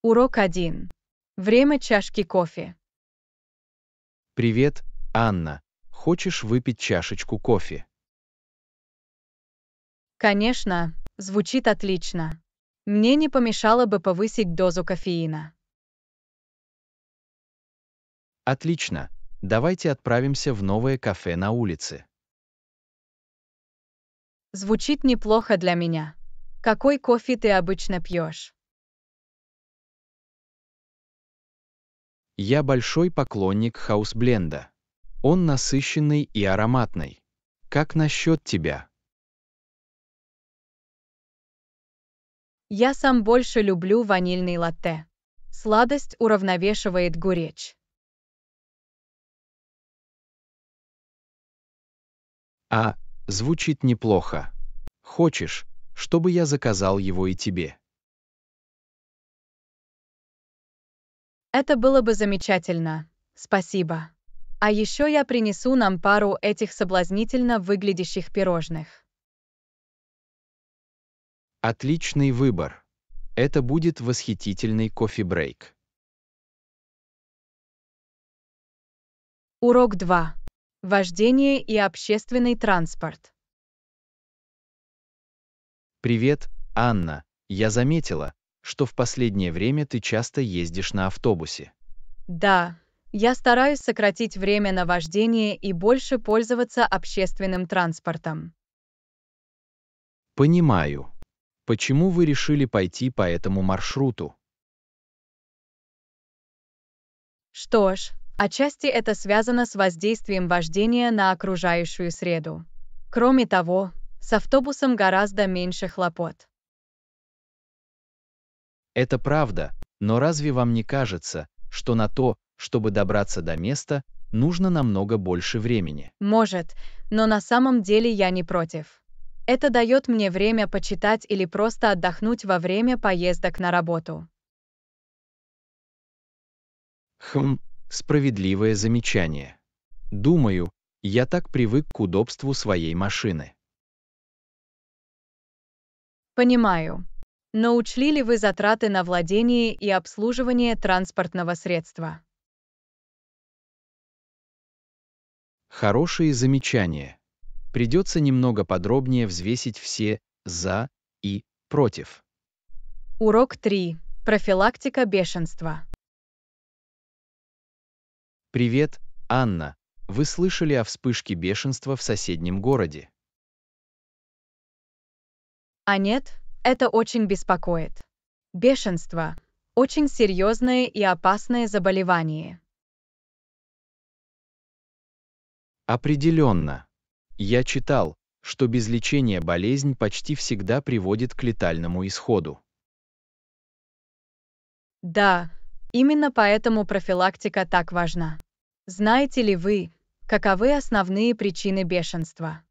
Урок 1. Время чашки кофе. Привет, Анна. Хочешь выпить чашечку кофе? Конечно, звучит отлично. Мне не помешало бы повысить дозу кофеина. Отлично. Давайте отправимся в новое кафе на улице. Звучит неплохо для меня. Какой кофе ты обычно пьешь? Я большой поклонник хаус-бленда. Он насыщенный и ароматный. Как насчет тебя? Я сам больше люблю ванильный латте. Сладость уравновешивает горечь. А, звучит неплохо. Хочешь, чтобы я заказал его и тебе? Это было бы замечательно. Спасибо. А еще я принесу нам пару этих соблазнительно выглядящих пирожных. Отличный выбор. Это будет восхитительный кофе-брейк. Урок 2. Вождение и общественный транспорт. Привет, Анна. Я заметила, что в последнее время ты часто ездишь на автобусе. Да, я стараюсь сократить время на вождение и больше пользоваться общественным транспортом. Понимаю. Почему вы решили пойти по этому маршруту? Что ж, отчасти это связано с воздействием вождения на окружающую среду. Кроме того, с автобусом гораздо меньше хлопот. Это правда, но разве вам не кажется, что на то, чтобы добраться до места, нужно намного больше времени? Может, но на самом деле я не против. Это дает мне время почитать или просто отдохнуть во время поездок на работу. Хм, справедливое замечание. Думаю, я так привык к удобству своей машины. Понимаю но учли ли вы затраты на владение и обслуживание транспортного средства? Хорошие замечания. Придется немного подробнее взвесить все «за» и «против». Урок 3. Профилактика бешенства. Привет, Анна. Вы слышали о вспышке бешенства в соседнем городе? А нет, это очень беспокоит. Бешенство – очень серьезное и опасное заболевание. Определенно. Я читал, что без лечения болезнь почти всегда приводит к летальному исходу. Да, именно поэтому профилактика так важна. Знаете ли вы, каковы основные причины бешенства?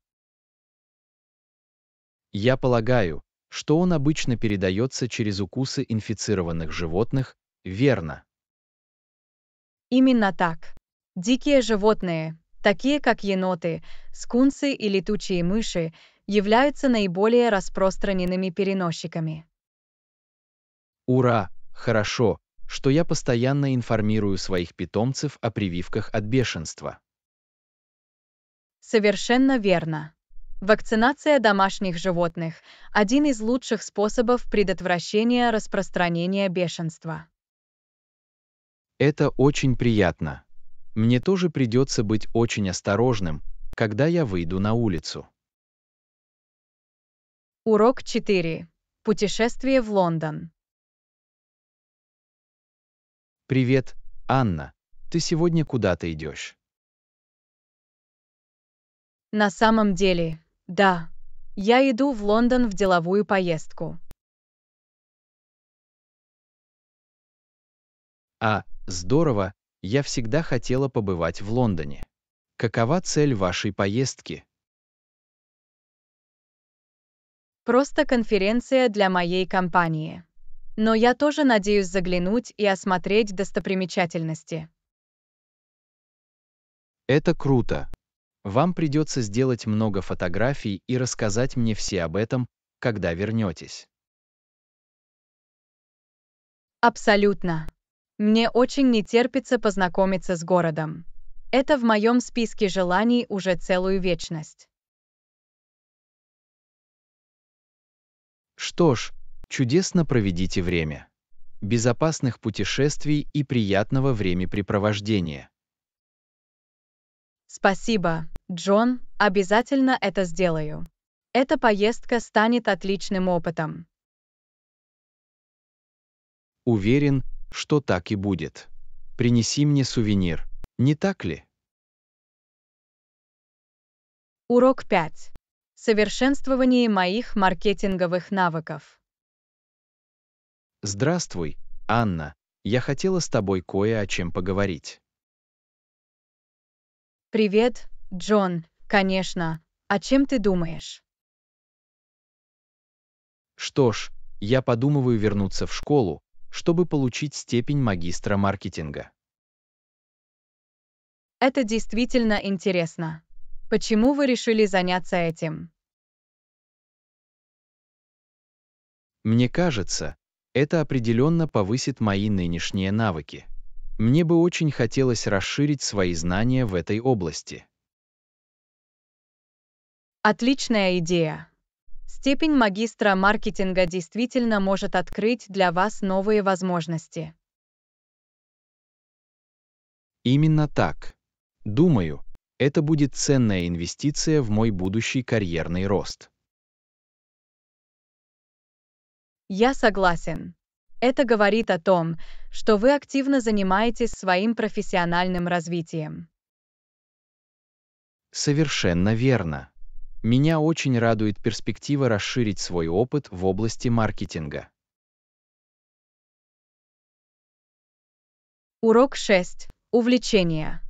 Я полагаю, что он обычно передается через укусы инфицированных животных, верно? Именно так. Дикие животные, такие как еноты, скунсы и летучие мыши, являются наиболее распространенными переносчиками. Ура! Хорошо, что я постоянно информирую своих питомцев о прививках от бешенства. Совершенно верно. Вакцинация домашних животных – один из лучших способов предотвращения распространения бешенства. Это очень приятно. Мне тоже придется быть очень осторожным, когда я выйду на улицу. Урок 4. Путешествие в Лондон. Привет, Анна. Ты сегодня куда-то идешь? На самом деле, да, я иду в Лондон в деловую поездку. А, здорово, я всегда хотела побывать в Лондоне. Какова цель вашей поездки? Просто конференция для моей компании. Но я тоже надеюсь заглянуть и осмотреть достопримечательности. Это круто. Вам придется сделать много фотографий и рассказать мне все об этом, когда вернетесь. Абсолютно. Мне очень не терпится познакомиться с городом. Это в моем списке желаний уже целую вечность. Что ж, чудесно проведите время. Безопасных путешествий и приятного времяпрепровождения. Спасибо, Джон, обязательно это сделаю. Эта поездка станет отличным опытом. Уверен, что так и будет. Принеси мне сувенир, не так ли? Урок 5. Совершенствование моих маркетинговых навыков. Здравствуй, Анна. Я хотела с тобой кое о чем поговорить. Привет, Джон. Конечно. О а чем ты думаешь? Что ж, я подумываю вернуться в школу, чтобы получить степень магистра маркетинга. Это действительно интересно. Почему вы решили заняться этим? Мне кажется, это определенно повысит мои нынешние навыки. Мне бы очень хотелось расширить свои знания в этой области. Отличная идея. Степень магистра маркетинга действительно может открыть для вас новые возможности. Именно так. Думаю, это будет ценная инвестиция в мой будущий карьерный рост. Я согласен. Это говорит о том, что вы активно занимаетесь своим профессиональным развитием. Совершенно верно. Меня очень радует перспектива расширить свой опыт в области маркетинга. Урок 6. Увлечение.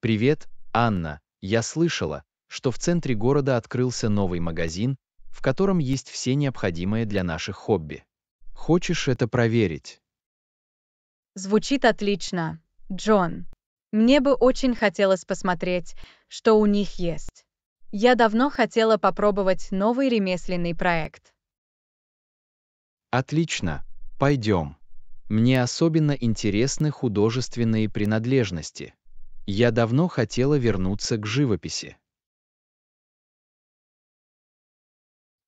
Привет, Анна. Я слышала, что в центре города открылся новый магазин, в котором есть все необходимое для наших хобби. Хочешь это проверить? Звучит отлично, Джон. Мне бы очень хотелось посмотреть, что у них есть. Я давно хотела попробовать новый ремесленный проект. Отлично, пойдем. Мне особенно интересны художественные принадлежности. Я давно хотела вернуться к живописи.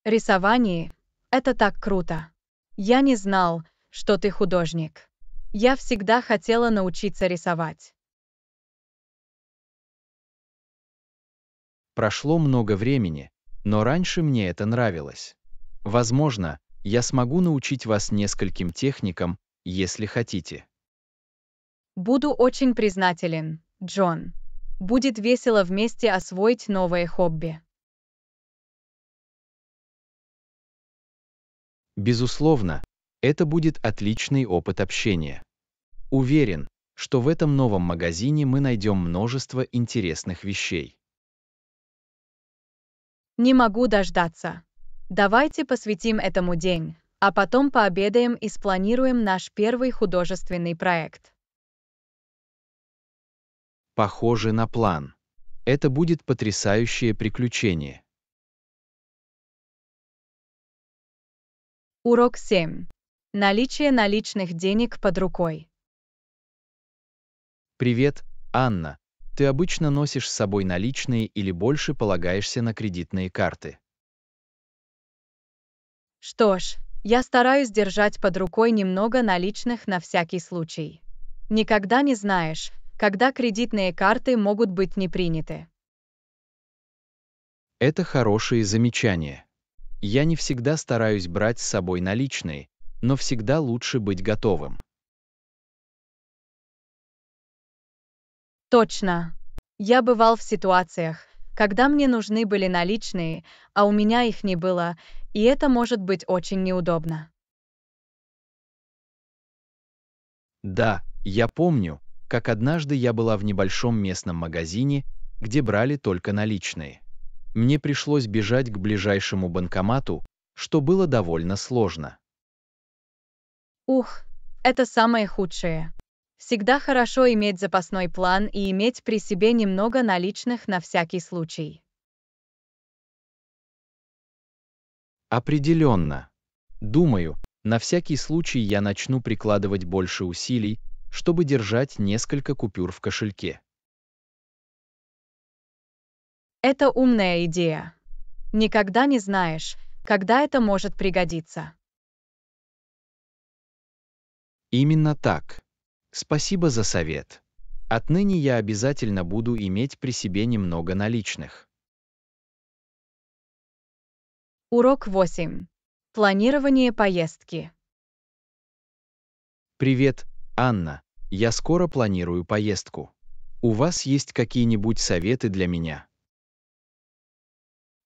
рисовании. Это так круто. Я не знал, что ты художник. Я всегда хотела научиться рисовать. Прошло много времени, но раньше мне это нравилось. Возможно, я смогу научить вас нескольким техникам, если хотите. Буду очень признателен, Джон. Будет весело вместе освоить новое хобби. Безусловно, это будет отличный опыт общения. Уверен, что в этом новом магазине мы найдем множество интересных вещей. Не могу дождаться. Давайте посвятим этому день, а потом пообедаем и спланируем наш первый художественный проект. Похоже на план. Это будет потрясающее приключение. Урок 7. Наличие наличных денег под рукой. Привет, Анна. Ты обычно носишь с собой наличные или больше полагаешься на кредитные карты? Что ж, я стараюсь держать под рукой немного наличных на всякий случай. Никогда не знаешь, когда кредитные карты могут быть не приняты. Это хорошее замечание. Я не всегда стараюсь брать с собой наличные, но всегда лучше быть готовым. Точно. Я бывал в ситуациях, когда мне нужны были наличные, а у меня их не было, и это может быть очень неудобно. Да, я помню, как однажды я была в небольшом местном магазине, где брали только наличные мне пришлось бежать к ближайшему банкомату, что было довольно сложно. Ух, это самое худшее. Всегда хорошо иметь запасной план и иметь при себе немного наличных на всякий случай. Определенно. Думаю, на всякий случай я начну прикладывать больше усилий, чтобы держать несколько купюр в кошельке. Это умная идея. Никогда не знаешь, когда это может пригодиться. Именно так. Спасибо за совет. Отныне я обязательно буду иметь при себе немного наличных. Урок 8. Планирование поездки. Привет, Анна. Я скоро планирую поездку. У вас есть какие-нибудь советы для меня?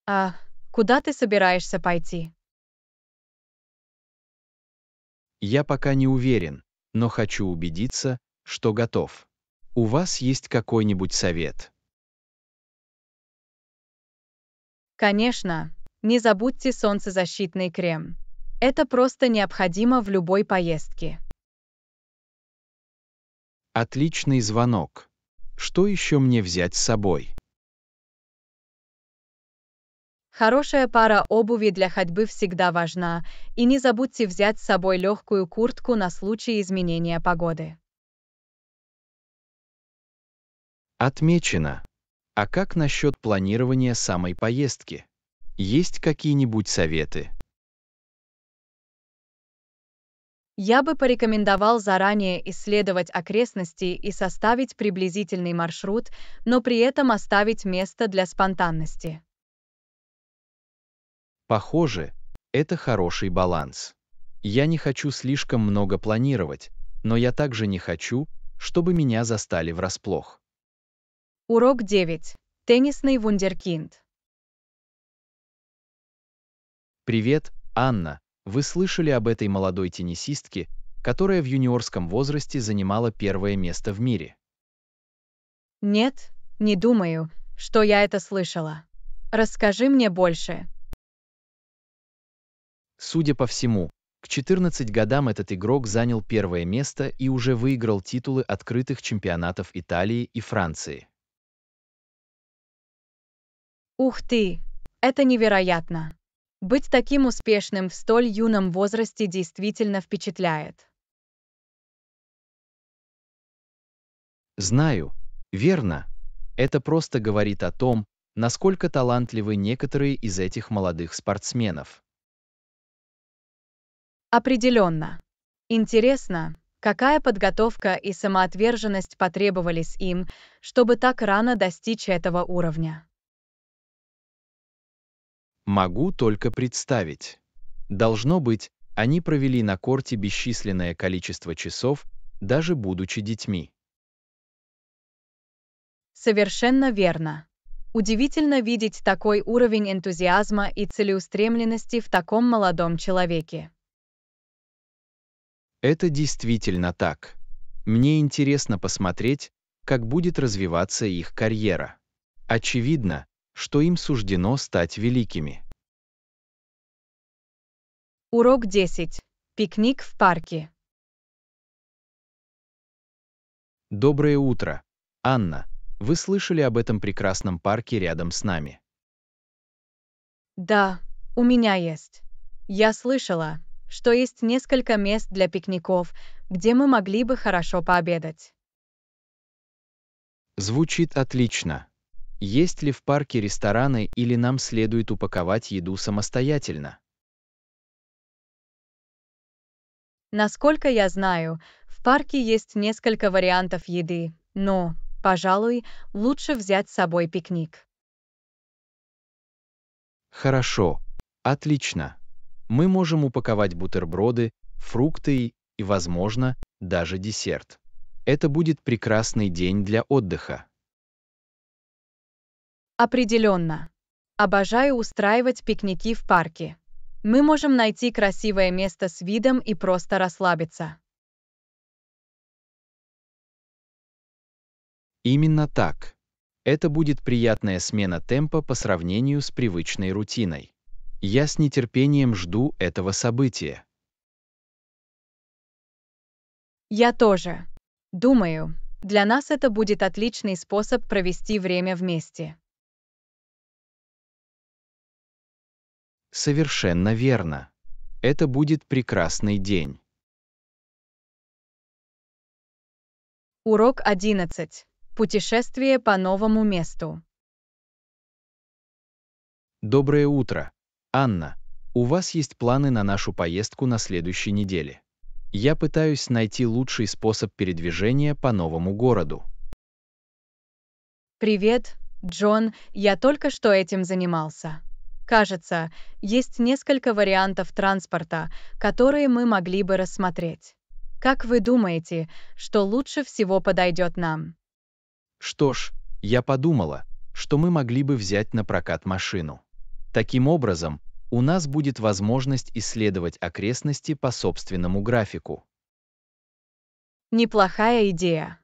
А куда ты собираешься пойти? Я пока не уверен, но хочу убедиться, что готов. У вас есть какой-нибудь совет? Конечно, не забудьте солнцезащитный крем. Это просто необходимо в любой поездке. Отличный звонок. Что еще мне взять с собой? Хорошая пара обуви для ходьбы всегда важна, и не забудьте взять с собой легкую куртку на случай изменения погоды. Отмечено. А как насчет планирования самой поездки? Есть какие-нибудь советы? Я бы порекомендовал заранее исследовать окрестности и составить приблизительный маршрут, но при этом оставить место для спонтанности. Похоже, это хороший баланс. Я не хочу слишком много планировать, но я также не хочу, чтобы меня застали врасплох. Урок 9. Теннисный вундеркинд. Привет, Анна. Вы слышали об этой молодой теннисистке, которая в юниорском возрасте занимала первое место в мире? Нет, не думаю, что я это слышала. Расскажи мне больше. Судя по всему, к 14 годам этот игрок занял первое место и уже выиграл титулы открытых чемпионатов Италии и Франции. Ух ты! Это невероятно! Быть таким успешным в столь юном возрасте действительно впечатляет. Знаю, верно. Это просто говорит о том, насколько талантливы некоторые из этих молодых спортсменов. Определенно. Интересно, какая подготовка и самоотверженность потребовались им, чтобы так рано достичь этого уровня? Могу только представить. Должно быть, они провели на корте бесчисленное количество часов, даже будучи детьми. Совершенно верно. Удивительно видеть такой уровень энтузиазма и целеустремленности в таком молодом человеке. Это действительно так. Мне интересно посмотреть, как будет развиваться их карьера. Очевидно, что им суждено стать великими. Урок 10. Пикник в парке. Доброе утро. Анна, вы слышали об этом прекрасном парке рядом с нами? Да, у меня есть. Я слышала что есть несколько мест для пикников, где мы могли бы хорошо пообедать. Звучит отлично. Есть ли в парке рестораны или нам следует упаковать еду самостоятельно? Насколько я знаю, в парке есть несколько вариантов еды, но, пожалуй, лучше взять с собой пикник. Хорошо. Отлично мы можем упаковать бутерброды, фрукты и, возможно, даже десерт. Это будет прекрасный день для отдыха. Определенно. Обожаю устраивать пикники в парке. Мы можем найти красивое место с видом и просто расслабиться. Именно так. Это будет приятная смена темпа по сравнению с привычной рутиной. Я с нетерпением жду этого события. Я тоже. Думаю, для нас это будет отличный способ провести время вместе. Совершенно верно. Это будет прекрасный день. Урок 11. Путешествие по новому месту. Доброе утро. «Анна, у вас есть планы на нашу поездку на следующей неделе. Я пытаюсь найти лучший способ передвижения по новому городу». «Привет, Джон, я только что этим занимался. Кажется, есть несколько вариантов транспорта, которые мы могли бы рассмотреть. Как вы думаете, что лучше всего подойдет нам? Что ж, я подумала, что мы могли бы взять на прокат машину. Таким образом, у нас будет возможность исследовать окрестности по собственному графику. Неплохая идея.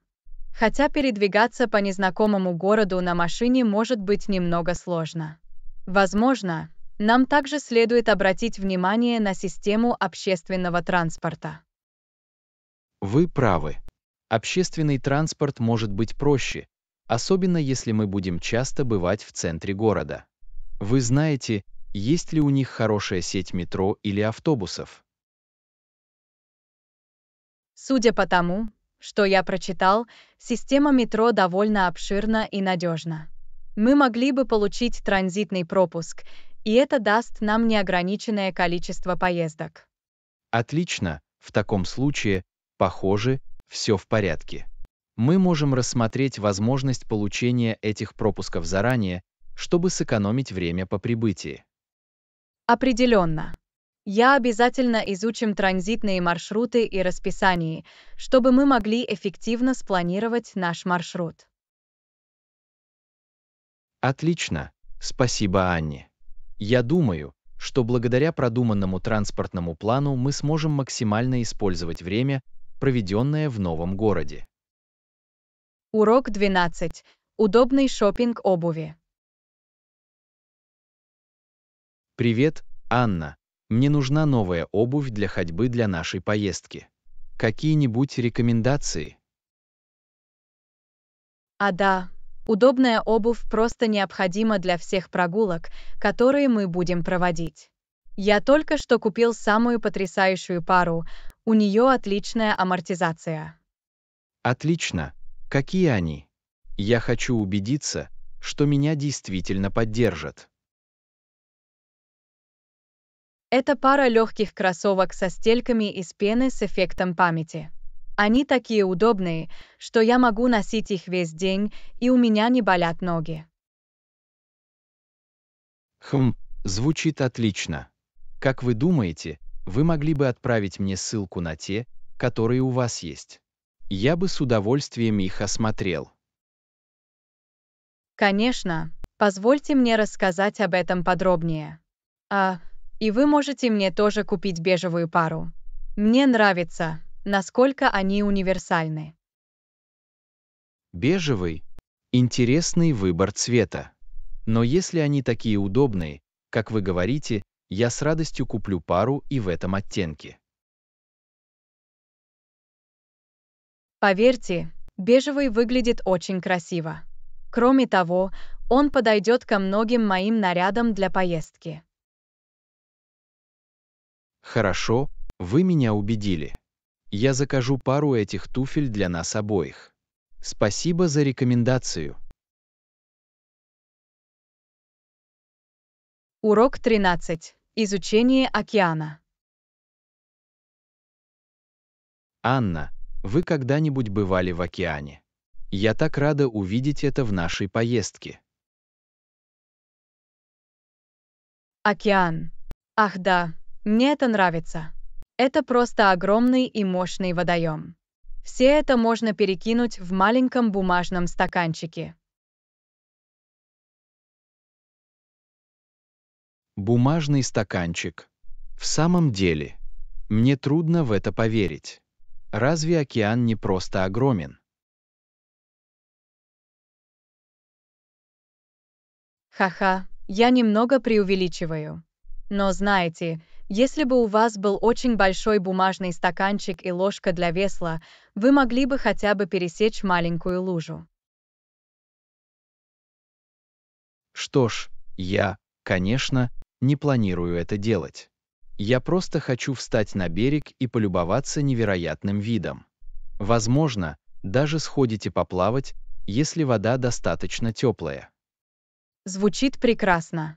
Хотя передвигаться по незнакомому городу на машине может быть немного сложно. Возможно, нам также следует обратить внимание на систему общественного транспорта. Вы правы. Общественный транспорт может быть проще, особенно если мы будем часто бывать в центре города. Вы знаете, есть ли у них хорошая сеть метро или автобусов? Судя по тому, что я прочитал, система метро довольно обширна и надежна. Мы могли бы получить транзитный пропуск, и это даст нам неограниченное количество поездок. Отлично, в таком случае, похоже, все в порядке. Мы можем рассмотреть возможность получения этих пропусков заранее, чтобы сэкономить время по прибытии. Определенно. Я обязательно изучим транзитные маршруты и расписание, чтобы мы могли эффективно спланировать наш маршрут. Отлично. Спасибо, Анне. Я думаю, что благодаря продуманному транспортному плану мы сможем максимально использовать время, проведенное в новом городе. Урок 12. Удобный шопинг обуви. «Привет, Анна. Мне нужна новая обувь для ходьбы для нашей поездки. Какие-нибудь рекомендации?» А да, удобная обувь просто необходима для всех прогулок, которые мы будем проводить. Я только что купил самую потрясающую пару, у нее отличная амортизация. Отлично. Какие они? Я хочу убедиться, что меня действительно поддержат. Это пара легких кроссовок со стельками из пены с эффектом памяти. Они такие удобные, что я могу носить их весь день, и у меня не болят ноги. Хм, звучит отлично. Как вы думаете, вы могли бы отправить мне ссылку на те, которые у вас есть? Я бы с удовольствием их осмотрел. Конечно, позвольте мне рассказать об этом подробнее. А, и вы можете мне тоже купить бежевую пару. Мне нравится, насколько они универсальны. Бежевый – интересный выбор цвета. Но если они такие удобные, как вы говорите, я с радостью куплю пару и в этом оттенке. Поверьте, бежевый выглядит очень красиво. Кроме того, он подойдет ко многим моим нарядам для поездки. «Хорошо, вы меня убедили. Я закажу пару этих туфель для нас обоих. Спасибо за рекомендацию». Урок 13. Изучение океана. Анна, вы когда-нибудь бывали в океане? Я так рада увидеть это в нашей поездке. Океан. Ах да, мне это нравится. Это просто огромный и мощный водоем. Все это можно перекинуть в маленьком бумажном стаканчике. Бумажный стаканчик. В самом деле, мне трудно в это поверить. Разве океан не просто огромен? Ха-ха, я немного преувеличиваю. Но знаете, если бы у вас был очень большой бумажный стаканчик и ложка для весла, вы могли бы хотя бы пересечь маленькую лужу. Что ж, я, конечно, не планирую это делать. Я просто хочу встать на берег и полюбоваться невероятным видом. Возможно, даже сходите поплавать, если вода достаточно теплая. Звучит прекрасно.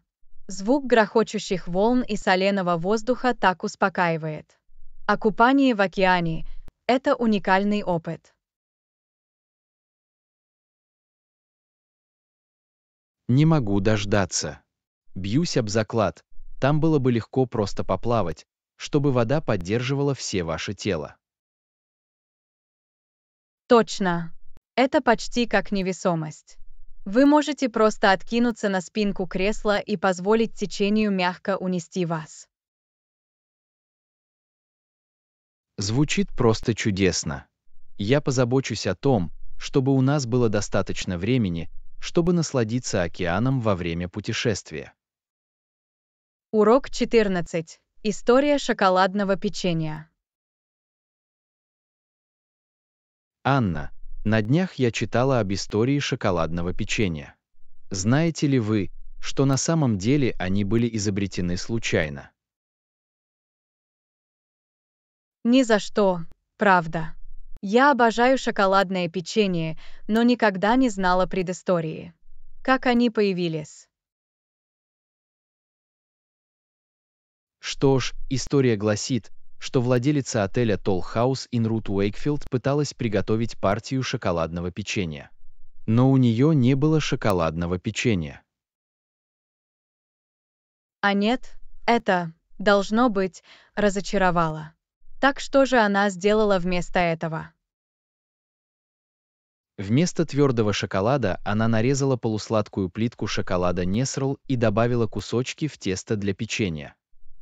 Звук грохочущих волн и соленого воздуха так успокаивает. А купание в океане – это уникальный опыт. Не могу дождаться. Бьюсь об заклад. Там было бы легко просто поплавать, чтобы вода поддерживала все ваше тело. Точно. Это почти как невесомость. Вы можете просто откинуться на спинку кресла и позволить течению мягко унести вас. Звучит просто чудесно. Я позабочусь о том, чтобы у нас было достаточно времени, чтобы насладиться океаном во время путешествия. Урок 14. История шоколадного печенья. Анна, на днях я читала об истории шоколадного печенья. Знаете ли вы, что на самом деле они были изобретены случайно? Ни за что, правда. Я обожаю шоколадное печенье, но никогда не знала предыстории. Как они появились? Что ж, история гласит, что владелица отеля Toll House in Root Wakefield пыталась приготовить партию шоколадного печенья. Но у нее не было шоколадного печенья. А нет, это, должно быть, разочаровало. Так что же она сделала вместо этого? Вместо твердого шоколада она нарезала полусладкую плитку шоколада Несрл и добавила кусочки в тесто для печенья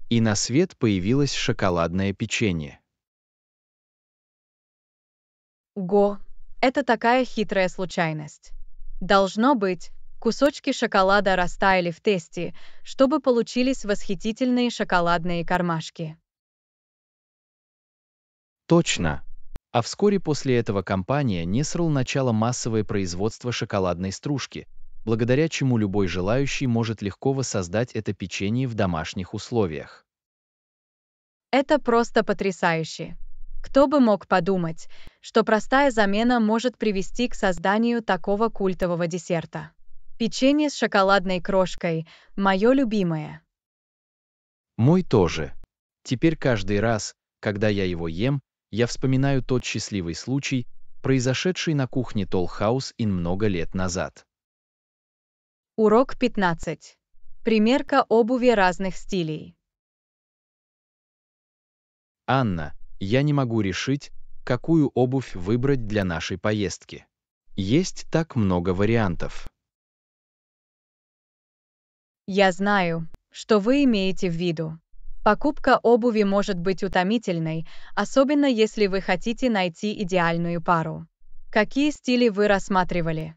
и на свет появилось шоколадное печенье. Го, это такая хитрая случайность. Должно быть, кусочки шоколада растаяли в тесте, чтобы получились восхитительные шоколадные кармашки. Точно. А вскоре после этого компания не срыл начало массовое производство шоколадной стружки, благодаря чему любой желающий может легко воссоздать это печенье в домашних условиях. Это просто потрясающе. Кто бы мог подумать, что простая замена может привести к созданию такого культового десерта. Печенье с шоколадной крошкой – мое любимое. Мой тоже. Теперь каждый раз, когда я его ем, я вспоминаю тот счастливый случай, произошедший на кухне Толхаус Хаус ин много лет назад. Урок 15. Примерка обуви разных стилей. Анна, я не могу решить, какую обувь выбрать для нашей поездки. Есть так много вариантов. Я знаю, что вы имеете в виду. Покупка обуви может быть утомительной, особенно если вы хотите найти идеальную пару. Какие стили вы рассматривали?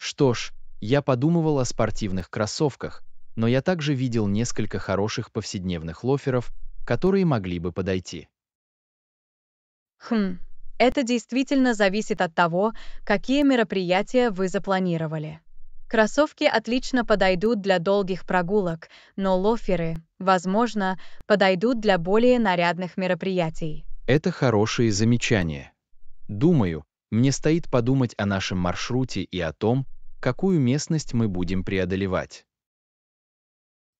Что ж, я подумывал о спортивных кроссовках, но я также видел несколько хороших повседневных лоферов, которые могли бы подойти. Хм, это действительно зависит от того, какие мероприятия вы запланировали. Кроссовки отлично подойдут для долгих прогулок, но лоферы, возможно, подойдут для более нарядных мероприятий. Это хорошие замечания. Думаю, мне стоит подумать о нашем маршруте и о том, какую местность мы будем преодолевать.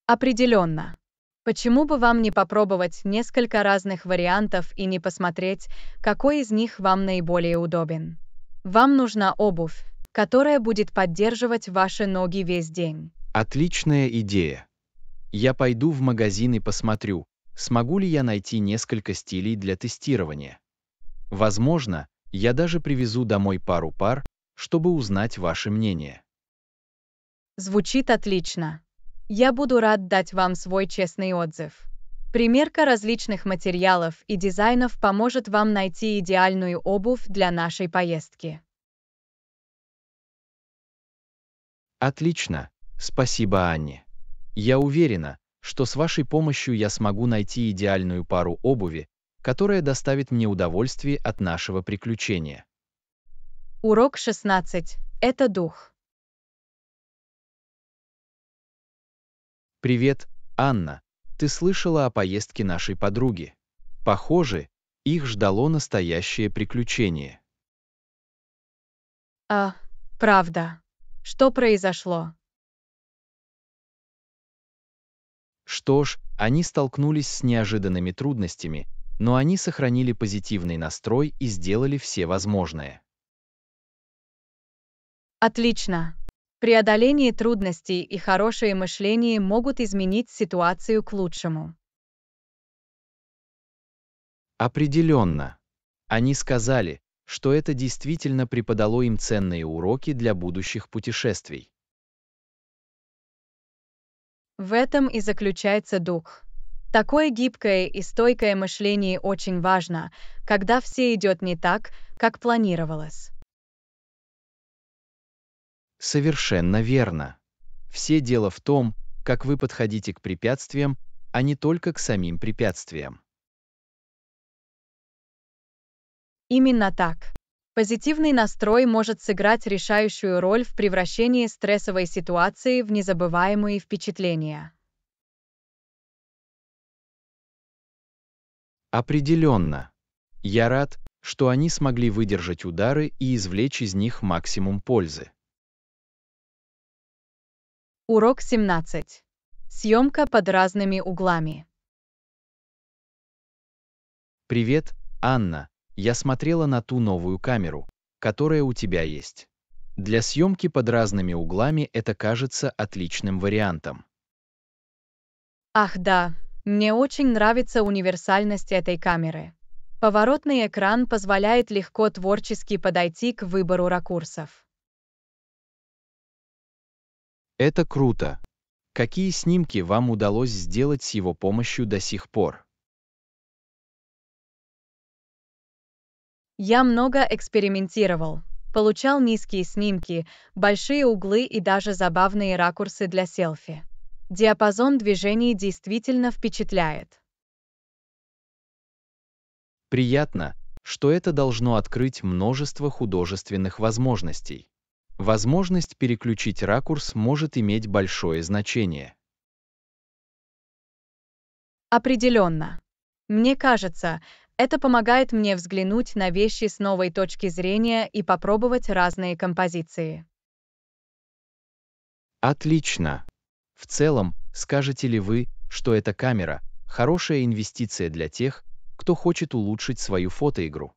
Определенно. Почему бы вам не попробовать несколько разных вариантов и не посмотреть, какой из них вам наиболее удобен? Вам нужна обувь, которая будет поддерживать ваши ноги весь день. Отличная идея. Я пойду в магазин и посмотрю, смогу ли я найти несколько стилей для тестирования. Возможно, я даже привезу домой пару пар, чтобы узнать ваше мнение. Звучит отлично. Я буду рад дать вам свой честный отзыв. Примерка различных материалов и дизайнов поможет вам найти идеальную обувь для нашей поездки. Отлично. Спасибо, Анне. Я уверена, что с вашей помощью я смогу найти идеальную пару обуви, которая доставит мне удовольствие от нашего приключения. Урок 16. Это дух. Привет, Анна. Ты слышала о поездке нашей подруги? Похоже, их ждало настоящее приключение. А, правда. Что произошло? Что ж, они столкнулись с неожиданными трудностями, но они сохранили позитивный настрой и сделали все возможное. Отлично. Преодоление трудностей и хорошее мышление могут изменить ситуацию к лучшему. Определенно. Они сказали, что это действительно преподало им ценные уроки для будущих путешествий. В этом и заключается дух. Такое гибкое и стойкое мышление очень важно, когда все идет не так, как планировалось. Совершенно верно. Все дело в том, как вы подходите к препятствиям, а не только к самим препятствиям. Именно так. Позитивный настрой может сыграть решающую роль в превращении стрессовой ситуации в незабываемые впечатления. Определенно. Я рад, что они смогли выдержать удары и извлечь из них максимум пользы. Урок 17. Съемка под разными углами. Привет, Анна. Я смотрела на ту новую камеру, которая у тебя есть. Для съемки под разными углами это кажется отличным вариантом. Ах да, мне очень нравится универсальность этой камеры. Поворотный экран позволяет легко творчески подойти к выбору ракурсов. Это круто. Какие снимки вам удалось сделать с его помощью до сих пор? Я много экспериментировал. Получал низкие снимки, большие углы и даже забавные ракурсы для селфи. Диапазон движений действительно впечатляет. Приятно, что это должно открыть множество художественных возможностей. Возможность переключить ракурс может иметь большое значение. Определенно. Мне кажется, это помогает мне взглянуть на вещи с новой точки зрения и попробовать разные композиции. Отлично. В целом, скажете ли вы, что эта камера – хорошая инвестиция для тех, кто хочет улучшить свою фотоигру?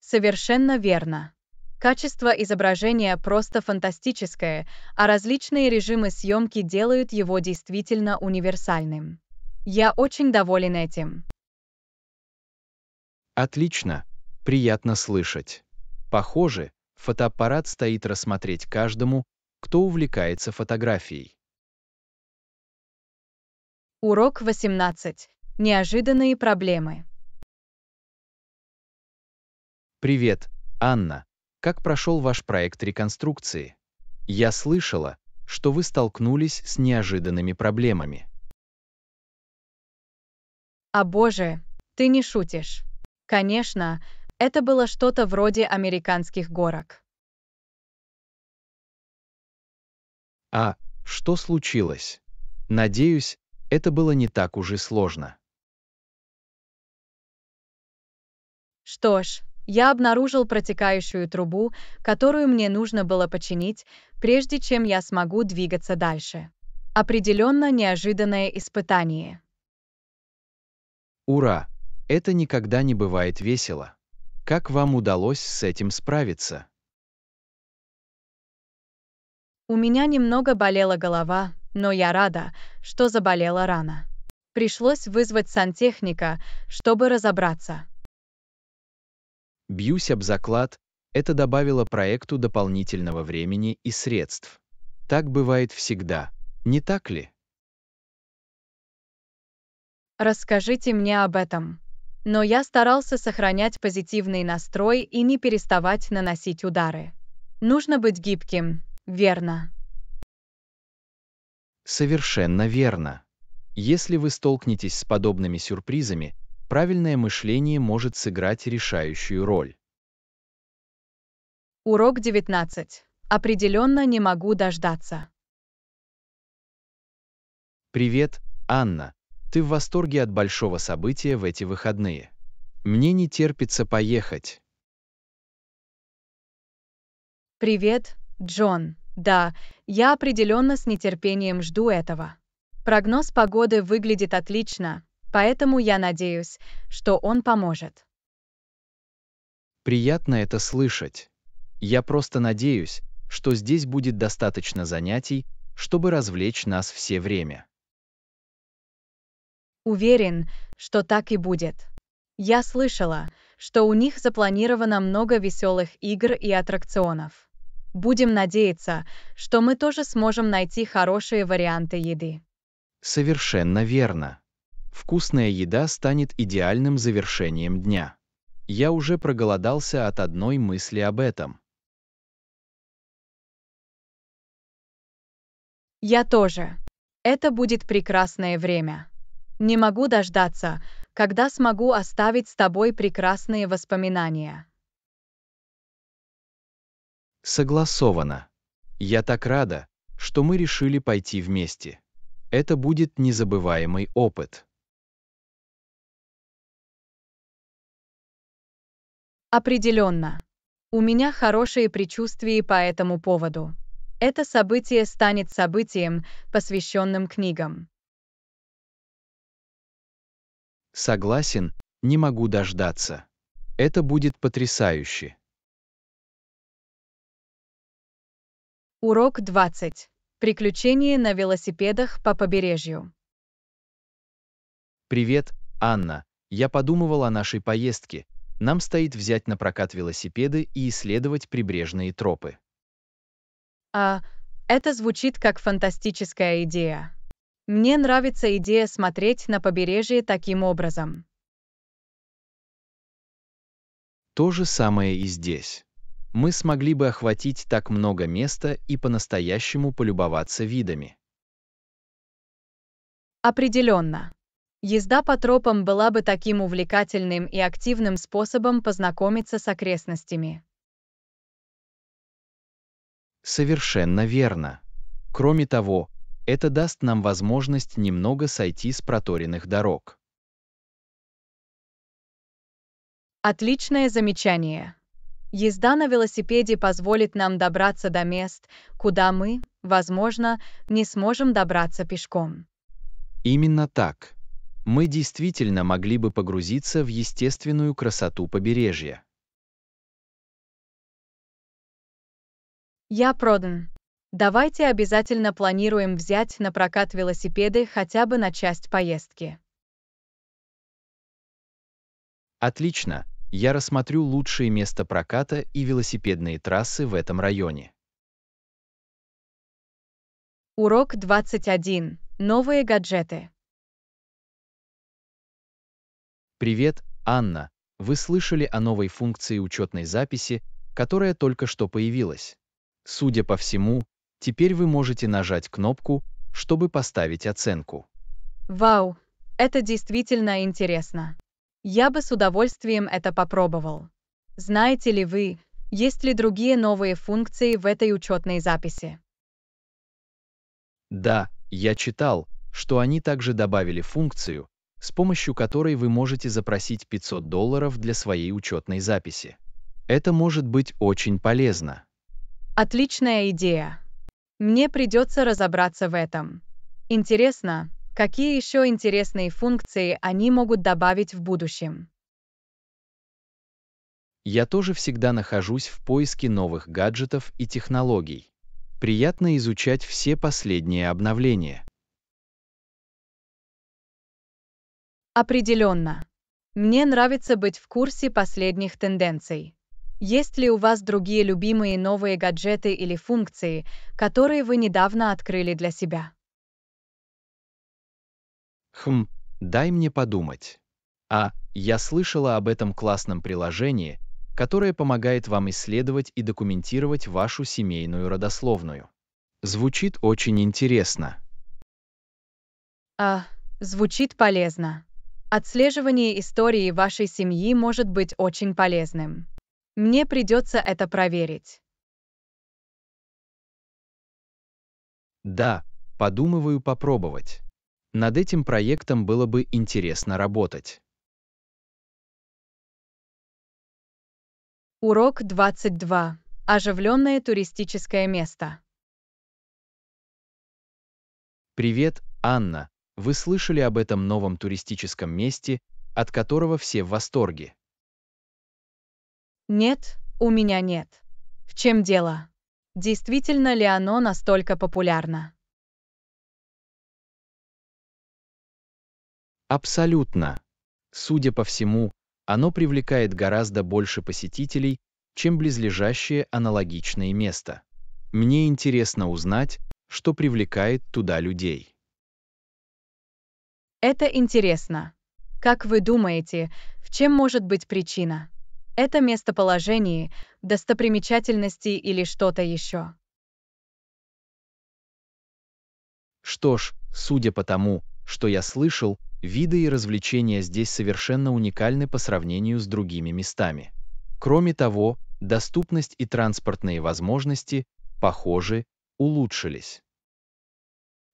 Совершенно верно. Качество изображения просто фантастическое, а различные режимы съемки делают его действительно универсальным. Я очень доволен этим. Отлично. Приятно слышать. Похоже, фотоаппарат стоит рассмотреть каждому, кто увлекается фотографией. Урок 18. Неожиданные проблемы. Привет, Анна. Как прошел ваш проект реконструкции? Я слышала, что вы столкнулись с неожиданными проблемами. А боже, ты не шутишь. Конечно, это было что-то вроде американских горок. А, что случилось? Надеюсь, это было не так уж и сложно. Что ж, я обнаружил протекающую трубу, которую мне нужно было починить, прежде чем я смогу двигаться дальше. Определенно неожиданное испытание. Ура! Это никогда не бывает весело. Как вам удалось с этим справиться? У меня немного болела голова, но я рада, что заболела рана. Пришлось вызвать сантехника, чтобы разобраться. Бьюсь об заклад, это добавило проекту дополнительного времени и средств. Так бывает всегда, не так ли? Расскажите мне об этом. Но я старался сохранять позитивный настрой и не переставать наносить удары. Нужно быть гибким, Верно. Совершенно верно. Если вы столкнетесь с подобными сюрпризами, правильное мышление может сыграть решающую роль. Урок 19. Определенно не могу дождаться. Привет, Анна. Ты в восторге от большого события в эти выходные. Мне не терпится поехать. Привет, Джон, да, я определенно с нетерпением жду этого. Прогноз погоды выглядит отлично, поэтому я надеюсь, что он поможет. Приятно это слышать. Я просто надеюсь, что здесь будет достаточно занятий, чтобы развлечь нас все время. Уверен, что так и будет. Я слышала, что у них запланировано много веселых игр и аттракционов. Будем надеяться, что мы тоже сможем найти хорошие варианты еды. Совершенно верно. Вкусная еда станет идеальным завершением дня. Я уже проголодался от одной мысли об этом. Я тоже. Это будет прекрасное время. Не могу дождаться, когда смогу оставить с тобой прекрасные воспоминания. Согласовано. Я так рада, что мы решили пойти вместе. Это будет незабываемый опыт. Определенно. У меня хорошие предчувствия по этому поводу. Это событие станет событием, посвященным книгам. Согласен, не могу дождаться. Это будет потрясающе. Урок 20. Приключения на велосипедах по побережью. Привет, Анна. Я подумывал о нашей поездке. Нам стоит взять на прокат велосипеды и исследовать прибрежные тропы. А, это звучит как фантастическая идея. Мне нравится идея смотреть на побережье таким образом. То же самое и здесь мы смогли бы охватить так много места и по-настоящему полюбоваться видами. Определенно. Езда по тропам была бы таким увлекательным и активным способом познакомиться с окрестностями. Совершенно верно. Кроме того, это даст нам возможность немного сойти с проторенных дорог. Отличное замечание. Езда на велосипеде позволит нам добраться до мест, куда мы, возможно, не сможем добраться пешком. Именно так. Мы действительно могли бы погрузиться в естественную красоту побережья. Я продан. Давайте обязательно планируем взять на прокат велосипеды хотя бы на часть поездки. Отлично я рассмотрю лучшие места проката и велосипедные трассы в этом районе. Урок 21. Новые гаджеты. Привет, Анна. Вы слышали о новой функции учетной записи, которая только что появилась. Судя по всему, теперь вы можете нажать кнопку, чтобы поставить оценку. Вау, это действительно интересно. Я бы с удовольствием это попробовал. Знаете ли вы, есть ли другие новые функции в этой учетной записи? Да, я читал, что они также добавили функцию, с помощью которой вы можете запросить 500 долларов для своей учетной записи. Это может быть очень полезно. Отличная идея. Мне придется разобраться в этом. Интересно, Какие еще интересные функции они могут добавить в будущем? Я тоже всегда нахожусь в поиске новых гаджетов и технологий. Приятно изучать все последние обновления. Определенно. Мне нравится быть в курсе последних тенденций. Есть ли у вас другие любимые новые гаджеты или функции, которые вы недавно открыли для себя? Хм, дай мне подумать. А, я слышала об этом классном приложении, которое помогает вам исследовать и документировать вашу семейную родословную. Звучит очень интересно. А, звучит полезно. Отслеживание истории вашей семьи может быть очень полезным. Мне придется это проверить. Да, подумываю попробовать. Над этим проектом было бы интересно работать. Урок 22. Оживленное туристическое место. Привет, Анна. Вы слышали об этом новом туристическом месте, от которого все в восторге? Нет, у меня нет. В чем дело? Действительно ли оно настолько популярно? Абсолютно. Судя по всему, оно привлекает гораздо больше посетителей, чем близлежащее аналогичное место. Мне интересно узнать, что привлекает туда людей. Это интересно. Как вы думаете, в чем может быть причина? Это местоположение, достопримечательности или что-то еще? Что ж, судя по тому, что я слышал, Виды и развлечения здесь совершенно уникальны по сравнению с другими местами. Кроме того, доступность и транспортные возможности, похоже, улучшились.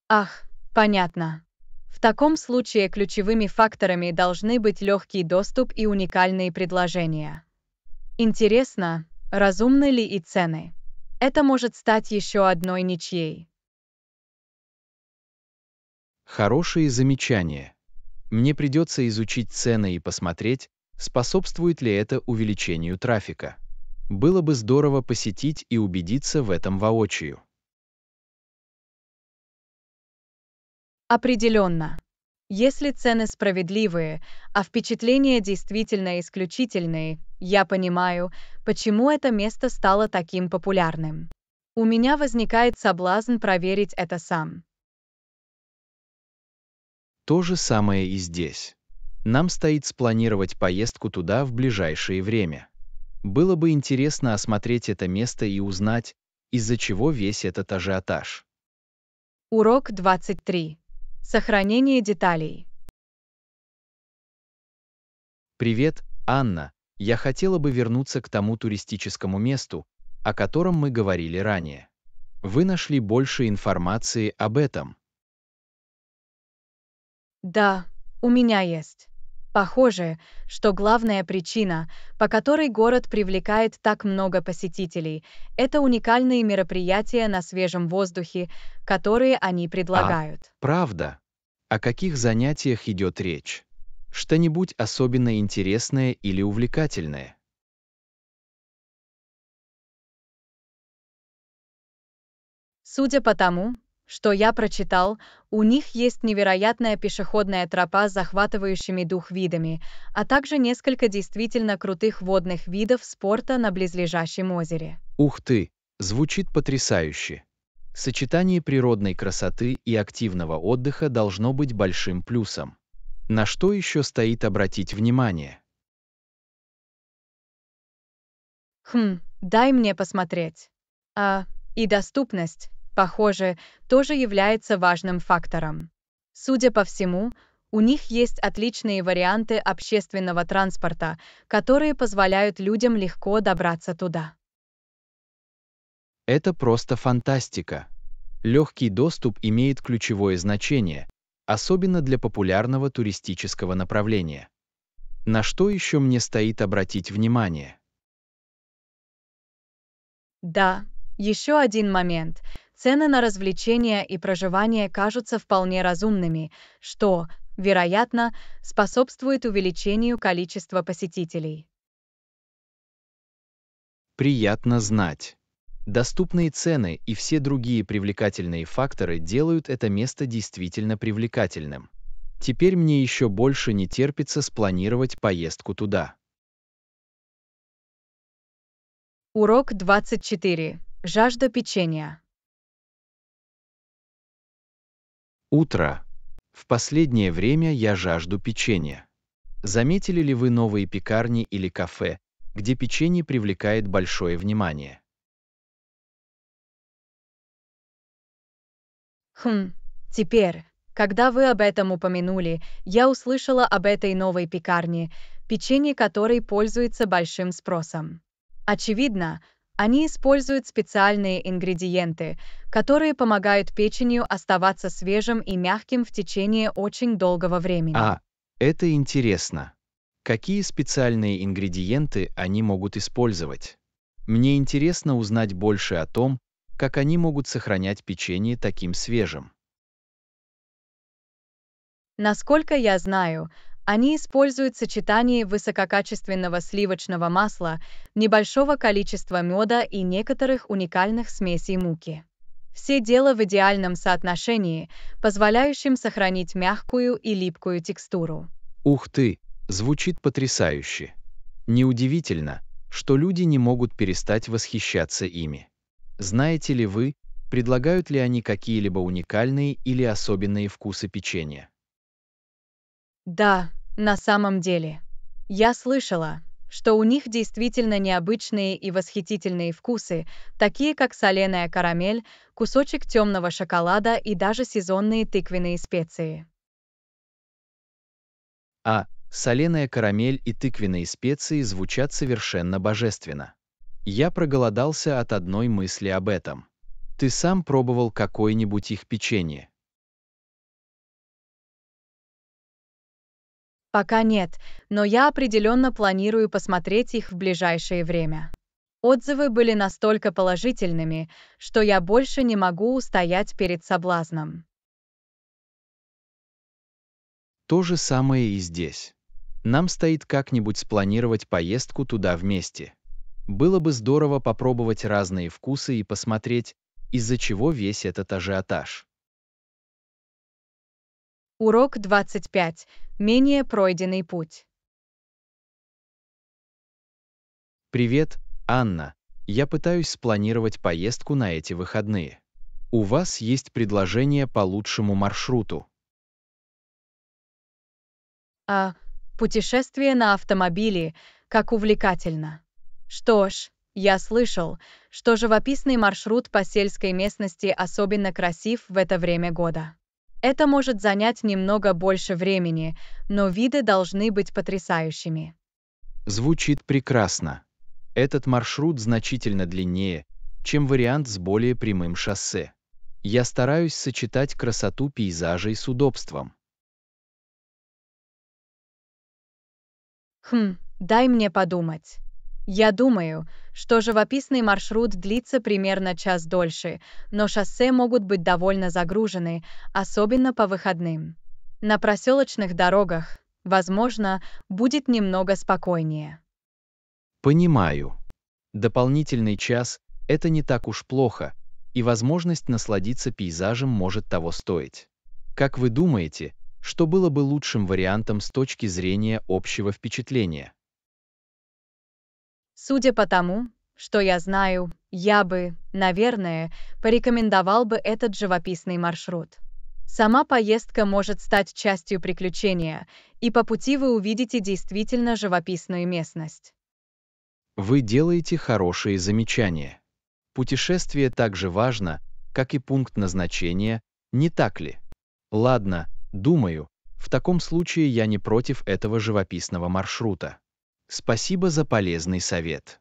Ах, понятно. В таком случае ключевыми факторами должны быть легкий доступ и уникальные предложения. Интересно, разумны ли и цены? Это может стать еще одной ничьей. Хорошие замечания. Мне придется изучить цены и посмотреть, способствует ли это увеличению трафика. Было бы здорово посетить и убедиться в этом воочию. Определенно. Если цены справедливые, а впечатления действительно исключительные, я понимаю, почему это место стало таким популярным. У меня возникает соблазн проверить это сам. То же самое и здесь. Нам стоит спланировать поездку туда в ближайшее время. Было бы интересно осмотреть это место и узнать, из-за чего весь этот ажиотаж. Урок 23. Сохранение деталей. Привет, Анна. Я хотела бы вернуться к тому туристическому месту, о котором мы говорили ранее. Вы нашли больше информации об этом. Да, у меня есть. Похоже, что главная причина, по которой город привлекает так много посетителей, это уникальные мероприятия на свежем воздухе, которые они предлагают. А, правда? О каких занятиях идет речь? Что-нибудь особенно интересное или увлекательное? Судя по тому, что я прочитал, у них есть невероятная пешеходная тропа с захватывающими дух видами, а также несколько действительно крутых водных видов спорта на близлежащем озере. Ух ты! Звучит потрясающе! Сочетание природной красоты и активного отдыха должно быть большим плюсом. На что еще стоит обратить внимание? Хм, дай мне посмотреть. А, и доступность, похоже, тоже является важным фактором. Судя по всему, у них есть отличные варианты общественного транспорта, которые позволяют людям легко добраться туда. Это просто фантастика. Легкий доступ имеет ключевое значение, особенно для популярного туристического направления. На что еще мне стоит обратить внимание? Да, еще один момент, цены на развлечения и проживание кажутся вполне разумными, что, вероятно, способствует увеличению количества посетителей. Приятно знать. Доступные цены и все другие привлекательные факторы делают это место действительно привлекательным. Теперь мне еще больше не терпится спланировать поездку туда. Урок 24. Жажда печенья. Утро. В последнее время я жажду печенья. Заметили ли вы новые пекарни или кафе, где печенье привлекает большое внимание? Хм, теперь, когда вы об этом упомянули, я услышала об этой новой пекарне, печенье которой пользуется большим спросом. Очевидно, они используют специальные ингредиенты, которые помогают печенью оставаться свежим и мягким в течение очень долгого времени. А, это интересно. Какие специальные ингредиенты они могут использовать? Мне интересно узнать больше о том, как они могут сохранять печенье таким свежим. Насколько я знаю, они используют сочетание высококачественного сливочного масла, небольшого количества меда и некоторых уникальных смесей муки. Все дело в идеальном соотношении, позволяющем сохранить мягкую и липкую текстуру. Ух ты! Звучит потрясающе! Неудивительно, что люди не могут перестать восхищаться ими. Знаете ли вы, предлагают ли они какие-либо уникальные или особенные вкусы печенья? Да, на самом деле, я слышала, что у них действительно необычные и восхитительные вкусы, такие как соленая карамель, кусочек темного шоколада и даже сезонные тыквенные специи. А соленая карамель и тыквенные специи звучат совершенно божественно. Я проголодался от одной мысли об этом. Ты сам пробовал какое-нибудь их печенье? Пока нет, но я определенно планирую посмотреть их в ближайшее время. Отзывы были настолько положительными, что я больше не могу устоять перед соблазном. То же самое и здесь. Нам стоит как-нибудь спланировать поездку туда вместе. Было бы здорово попробовать разные вкусы и посмотреть, из-за чего весь этот ажиотаж. Урок 25. Менее пройденный путь. Привет, Анна. Я пытаюсь спланировать поездку на эти выходные. У вас есть предложение по лучшему маршруту? А, путешествие на автомобиле, как увлекательно. Что ж, я слышал, что живописный маршрут по сельской местности особенно красив в это время года. Это может занять немного больше времени, но виды должны быть потрясающими. Звучит прекрасно. Этот маршрут значительно длиннее, чем вариант с более прямым шоссе. Я стараюсь сочетать красоту пейзажей с удобством. Хм, дай мне подумать. Я думаю, что живописный маршрут длится примерно час дольше, но шоссе могут быть довольно загружены, особенно по выходным. На проселочных дорогах, возможно, будет немного спокойнее. Понимаю. Дополнительный час – это не так уж плохо, и возможность насладиться пейзажем может того стоить. Как вы думаете, что было бы лучшим вариантом с точки зрения общего впечатления? Судя по тому, что я знаю, я бы, наверное, порекомендовал бы этот живописный маршрут. Сама поездка может стать частью приключения, и по пути вы увидите действительно живописную местность. Вы делаете хорошие замечания. Путешествие так же важно, как и пункт назначения, не так ли? Ладно, думаю, в таком случае я не против этого живописного маршрута. Спасибо за полезный совет.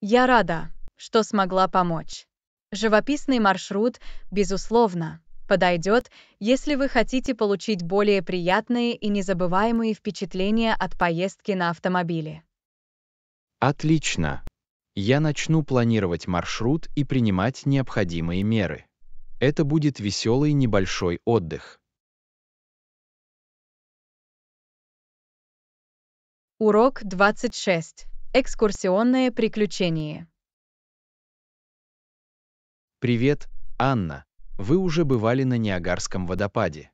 Я рада, что смогла помочь. Живописный маршрут, безусловно, подойдет, если вы хотите получить более приятные и незабываемые впечатления от поездки на автомобиле. Отлично. Я начну планировать маршрут и принимать необходимые меры. Это будет веселый небольшой отдых. Урок 26. Экскурсионное приключение. Привет, Анна. Вы уже бывали на Ниагарском водопаде?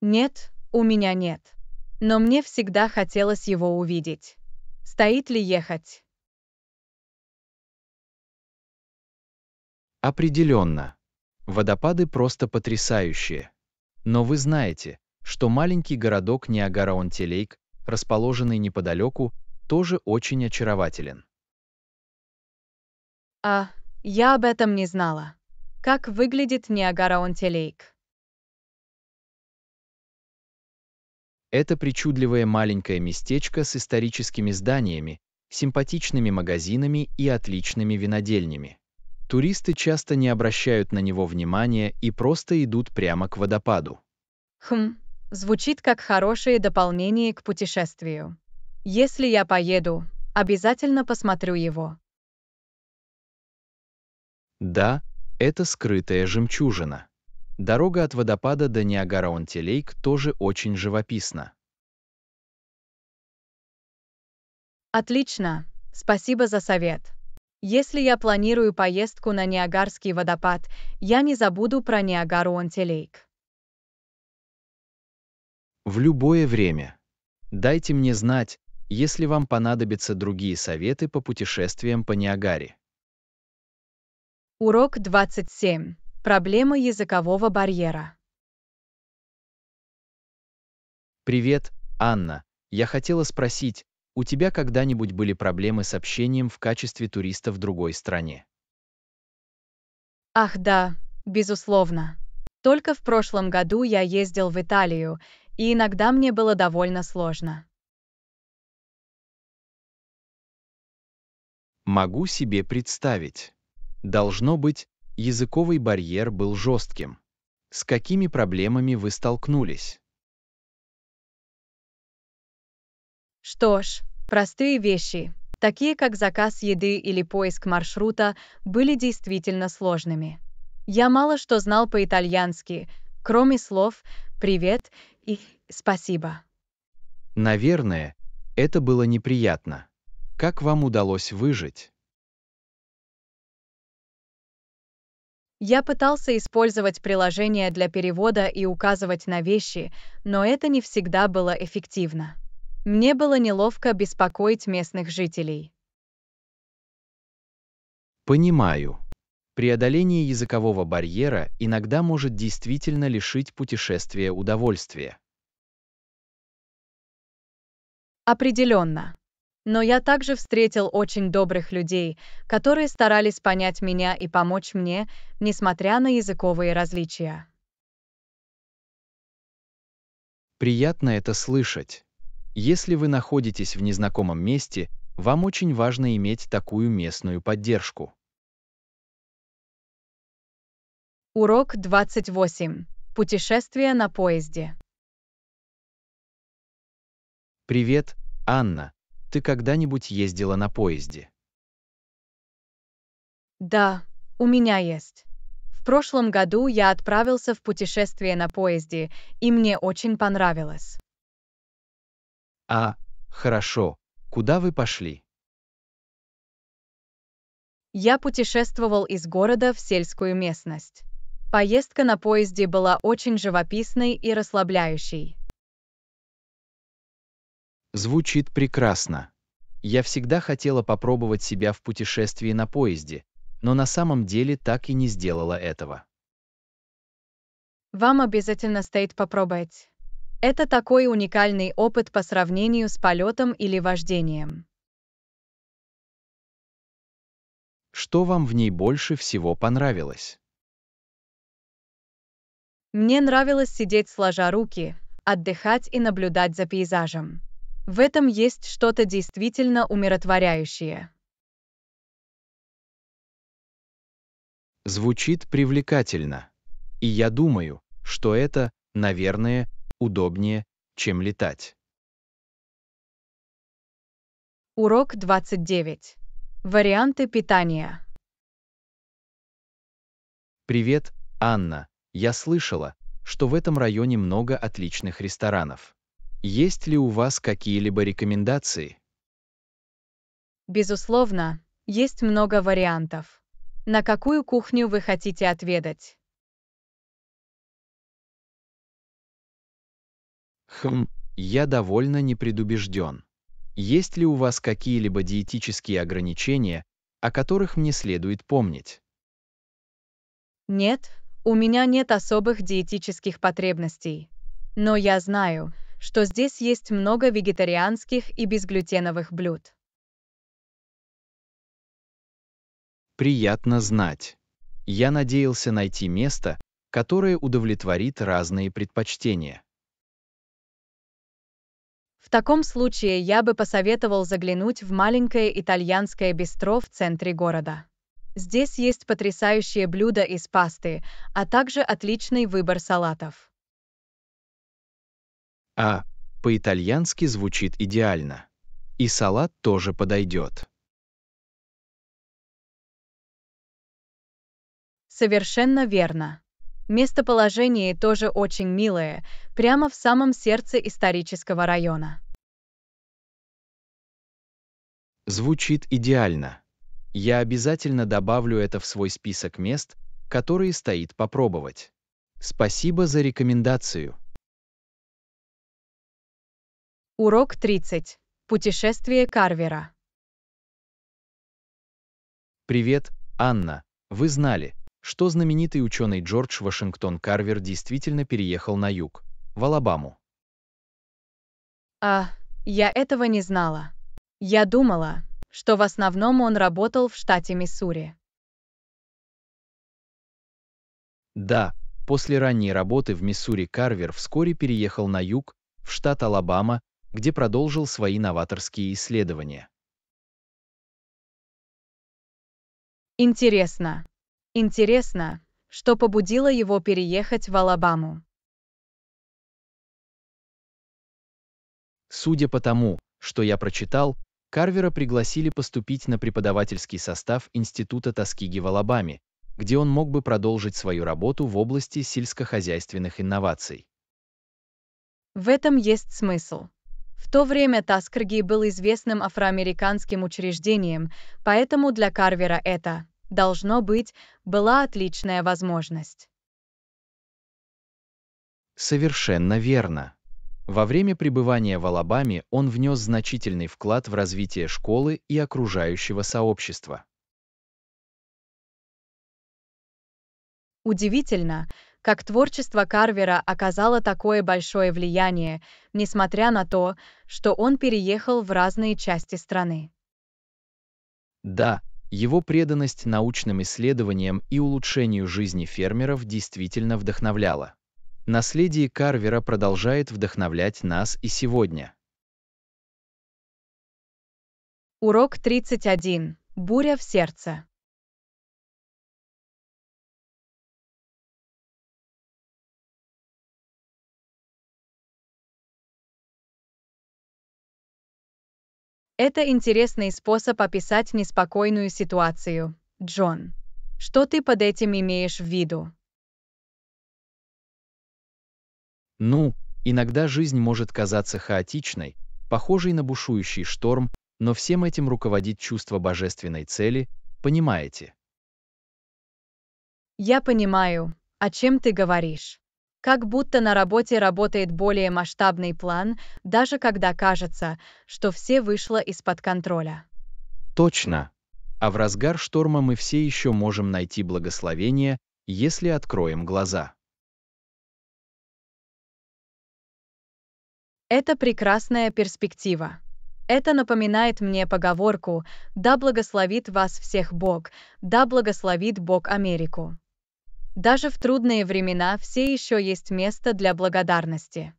Нет, у меня нет. Но мне всегда хотелось его увидеть. Стоит ли ехать? Определенно. Водопады просто потрясающие. Но вы знаете, что маленький городок Ниагараонтелейк, расположенный неподалеку, тоже очень очарователен. А, я об этом не знала. Как выглядит Ниагараонтелейк? Это причудливое маленькое местечко с историческими зданиями, симпатичными магазинами и отличными винодельнями. Туристы часто не обращают на него внимания и просто идут прямо к водопаду. Хм, Звучит как хорошее дополнение к путешествию. Если я поеду, обязательно посмотрю его. Да, это скрытая жемчужина. Дорога от водопада до Ниагара-Онтелейк тоже очень живописна. Отлично, спасибо за совет. Если я планирую поездку на Ниагарский водопад, я не забуду про ниагару Онтилейк. В любое время. Дайте мне знать, если вам понадобятся другие советы по путешествиям по Ниагаре. Урок 27. Проблема языкового барьера. Привет, Анна. Я хотела спросить, у тебя когда-нибудь были проблемы с общением в качестве туриста в другой стране? Ах да, безусловно. Только в прошлом году я ездил в Италию, и иногда мне было довольно сложно. Могу себе представить. Должно быть, языковый барьер был жестким. С какими проблемами вы столкнулись? Что ж, простые вещи, такие как заказ еды или поиск маршрута, были действительно сложными. Я мало что знал по-итальянски, кроме слов «привет» их спасибо. Наверное, это было неприятно. Как вам удалось выжить? Я пытался использовать приложение для перевода и указывать на вещи, но это не всегда было эффективно. Мне было неловко беспокоить местных жителей. Понимаю. Преодоление языкового барьера иногда может действительно лишить путешествия удовольствия. Определенно. Но я также встретил очень добрых людей, которые старались понять меня и помочь мне, несмотря на языковые различия. Приятно это слышать. Если вы находитесь в незнакомом месте, вам очень важно иметь такую местную поддержку. Урок 28. Путешествие на поезде. Привет, Анна. Ты когда-нибудь ездила на поезде? Да, у меня есть. В прошлом году я отправился в путешествие на поезде, и мне очень понравилось. А, хорошо. Куда вы пошли? Я путешествовал из города в сельскую местность. Поездка на поезде была очень живописной и расслабляющей. Звучит прекрасно. Я всегда хотела попробовать себя в путешествии на поезде, но на самом деле так и не сделала этого. Вам обязательно стоит попробовать. Это такой уникальный опыт по сравнению с полетом или вождением. Что вам в ней больше всего понравилось? Мне нравилось сидеть сложа руки, отдыхать и наблюдать за пейзажем. В этом есть что-то действительно умиротворяющее. Звучит привлекательно. И я думаю, что это, наверное, удобнее, чем летать. Урок 29. Варианты питания. Привет, Анна. Я слышала, что в этом районе много отличных ресторанов. Есть ли у вас какие-либо рекомендации? Безусловно, есть много вариантов. На какую кухню вы хотите отведать? Хм, я довольно непредубежден. Есть ли у вас какие-либо диетические ограничения, о которых мне следует помнить? Нет, у меня нет особых диетических потребностей. Но я знаю, что здесь есть много вегетарианских и безглютеновых блюд. Приятно знать. Я надеялся найти место, которое удовлетворит разные предпочтения. В таком случае я бы посоветовал заглянуть в маленькое итальянское бистро в центре города. Здесь есть потрясающие блюда из пасты, а также отличный выбор салатов. А по-итальянски звучит идеально. И салат тоже подойдет. Совершенно верно. Местоположение тоже очень милое, прямо в самом сердце исторического района. Звучит идеально. Я обязательно добавлю это в свой список мест, которые стоит попробовать. Спасибо за рекомендацию. Урок 30. Путешествие Карвера. Привет, Анна. Вы знали, что знаменитый ученый Джордж Вашингтон Карвер действительно переехал на юг, в Алабаму? А, я этого не знала. Я думала, что в основном он работал в штате Миссури. Да, после ранней работы в Миссури Карвер вскоре переехал на юг, в штат Алабама, где продолжил свои новаторские исследования. Интересно. Интересно, что побудило его переехать в Алабаму. Судя по тому, что я прочитал, Карвера пригласили поступить на преподавательский состав Института Тоскиги в Алабаме, где он мог бы продолжить свою работу в области сельскохозяйственных инноваций. В этом есть смысл. В то время Таскерги был известным афроамериканским учреждением, поэтому для Карвера это, должно быть, была отличная возможность. Совершенно верно. Во время пребывания в Алабаме он внес значительный вклад в развитие школы и окружающего сообщества. Удивительно, как творчество Карвера оказало такое большое влияние, несмотря на то, что он переехал в разные части страны. Да, его преданность научным исследованиям и улучшению жизни фермеров действительно вдохновляла. Наследие Карвера продолжает вдохновлять нас и сегодня. Урок 31. Буря в сердце. Это интересный способ описать неспокойную ситуацию. Джон, что ты под этим имеешь в виду? Ну, иногда жизнь может казаться хаотичной, похожей на бушующий шторм, но всем этим руководит чувство божественной цели, понимаете? Я понимаю, о чем ты говоришь. Как будто на работе работает более масштабный план, даже когда кажется, что все вышло из-под контроля. Точно. А в разгар шторма мы все еще можем найти благословение, если откроем глаза. Это прекрасная перспектива. Это напоминает мне поговорку «Да благословит вас всех Бог, да благословит Бог Америку». Даже в трудные времена все еще есть место для благодарности.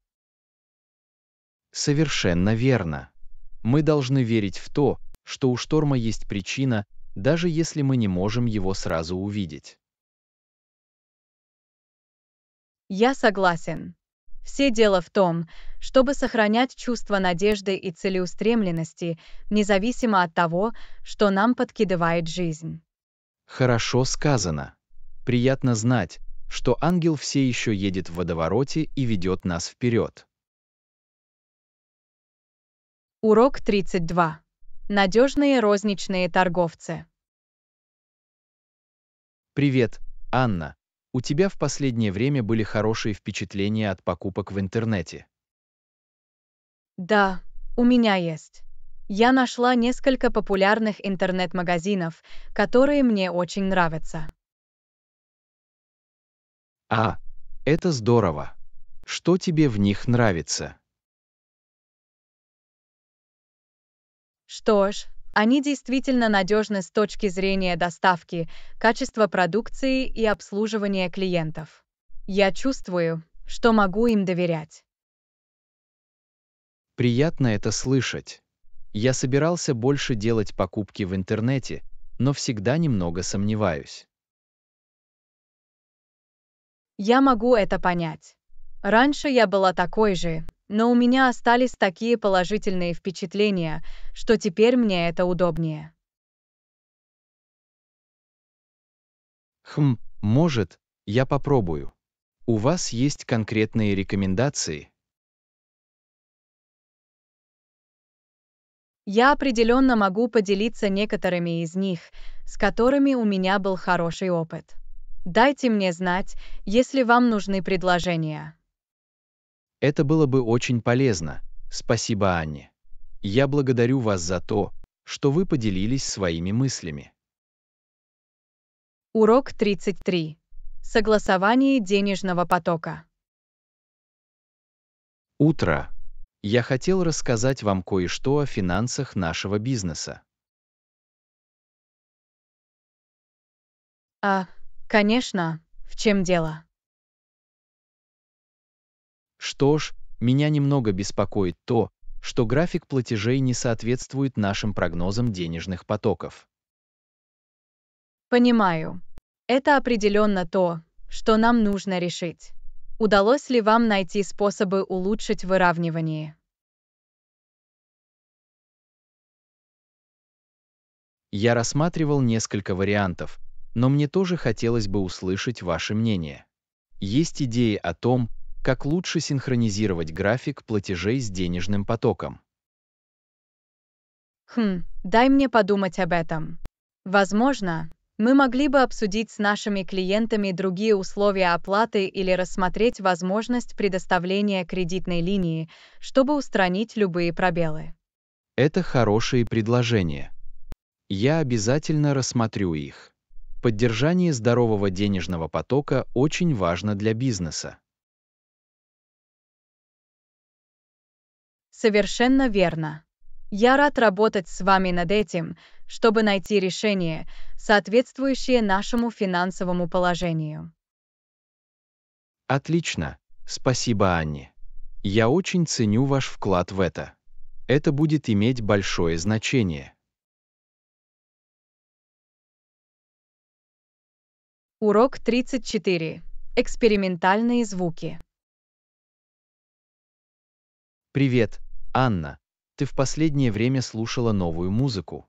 Совершенно верно. Мы должны верить в то, что у шторма есть причина, даже если мы не можем его сразу увидеть. Я согласен. Все дело в том, чтобы сохранять чувство надежды и целеустремленности, независимо от того, что нам подкидывает жизнь. Хорошо сказано. Приятно знать, что ангел все еще едет в водовороте и ведет нас вперед. Урок 32. Надежные розничные торговцы. Привет, Анна. У тебя в последнее время были хорошие впечатления от покупок в интернете? Да, у меня есть. Я нашла несколько популярных интернет-магазинов, которые мне очень нравятся. А, это здорово. Что тебе в них нравится? Что ж, они действительно надежны с точки зрения доставки, качества продукции и обслуживания клиентов. Я чувствую, что могу им доверять. Приятно это слышать. Я собирался больше делать покупки в интернете, но всегда немного сомневаюсь. Я могу это понять. Раньше я была такой же, но у меня остались такие положительные впечатления, что теперь мне это удобнее. Хм, может, я попробую. У вас есть конкретные рекомендации? Я определенно могу поделиться некоторыми из них, с которыми у меня был хороший опыт. Дайте мне знать, если вам нужны предложения. Это было бы очень полезно. Спасибо, Анне. Я благодарю вас за то, что вы поделились своими мыслями. Урок 33. Согласование денежного потока. Утро. Я хотел рассказать вам кое-что о финансах нашего бизнеса. А, конечно, в чем дело? Что ж, меня немного беспокоит то, что график платежей не соответствует нашим прогнозам денежных потоков. Понимаю. Это определенно то, что нам нужно решить. Удалось ли вам найти способы улучшить выравнивание? Я рассматривал несколько вариантов, но мне тоже хотелось бы услышать ваше мнение. Есть идеи о том, как лучше синхронизировать график платежей с денежным потоком. Хм, дай мне подумать об этом. Возможно, мы могли бы обсудить с нашими клиентами другие условия оплаты или рассмотреть возможность предоставления кредитной линии, чтобы устранить любые пробелы. Это хорошие предложения. Я обязательно рассмотрю их. Поддержание здорового денежного потока очень важно для бизнеса. Совершенно верно. Я рад работать с вами над этим, чтобы найти решение, соответствующее нашему финансовому положению. Отлично. Спасибо, Анни. Я очень ценю ваш вклад в это. Это будет иметь большое значение. Урок 34. Экспериментальные звуки. Привет, Анна, ты в последнее время слушала новую музыку?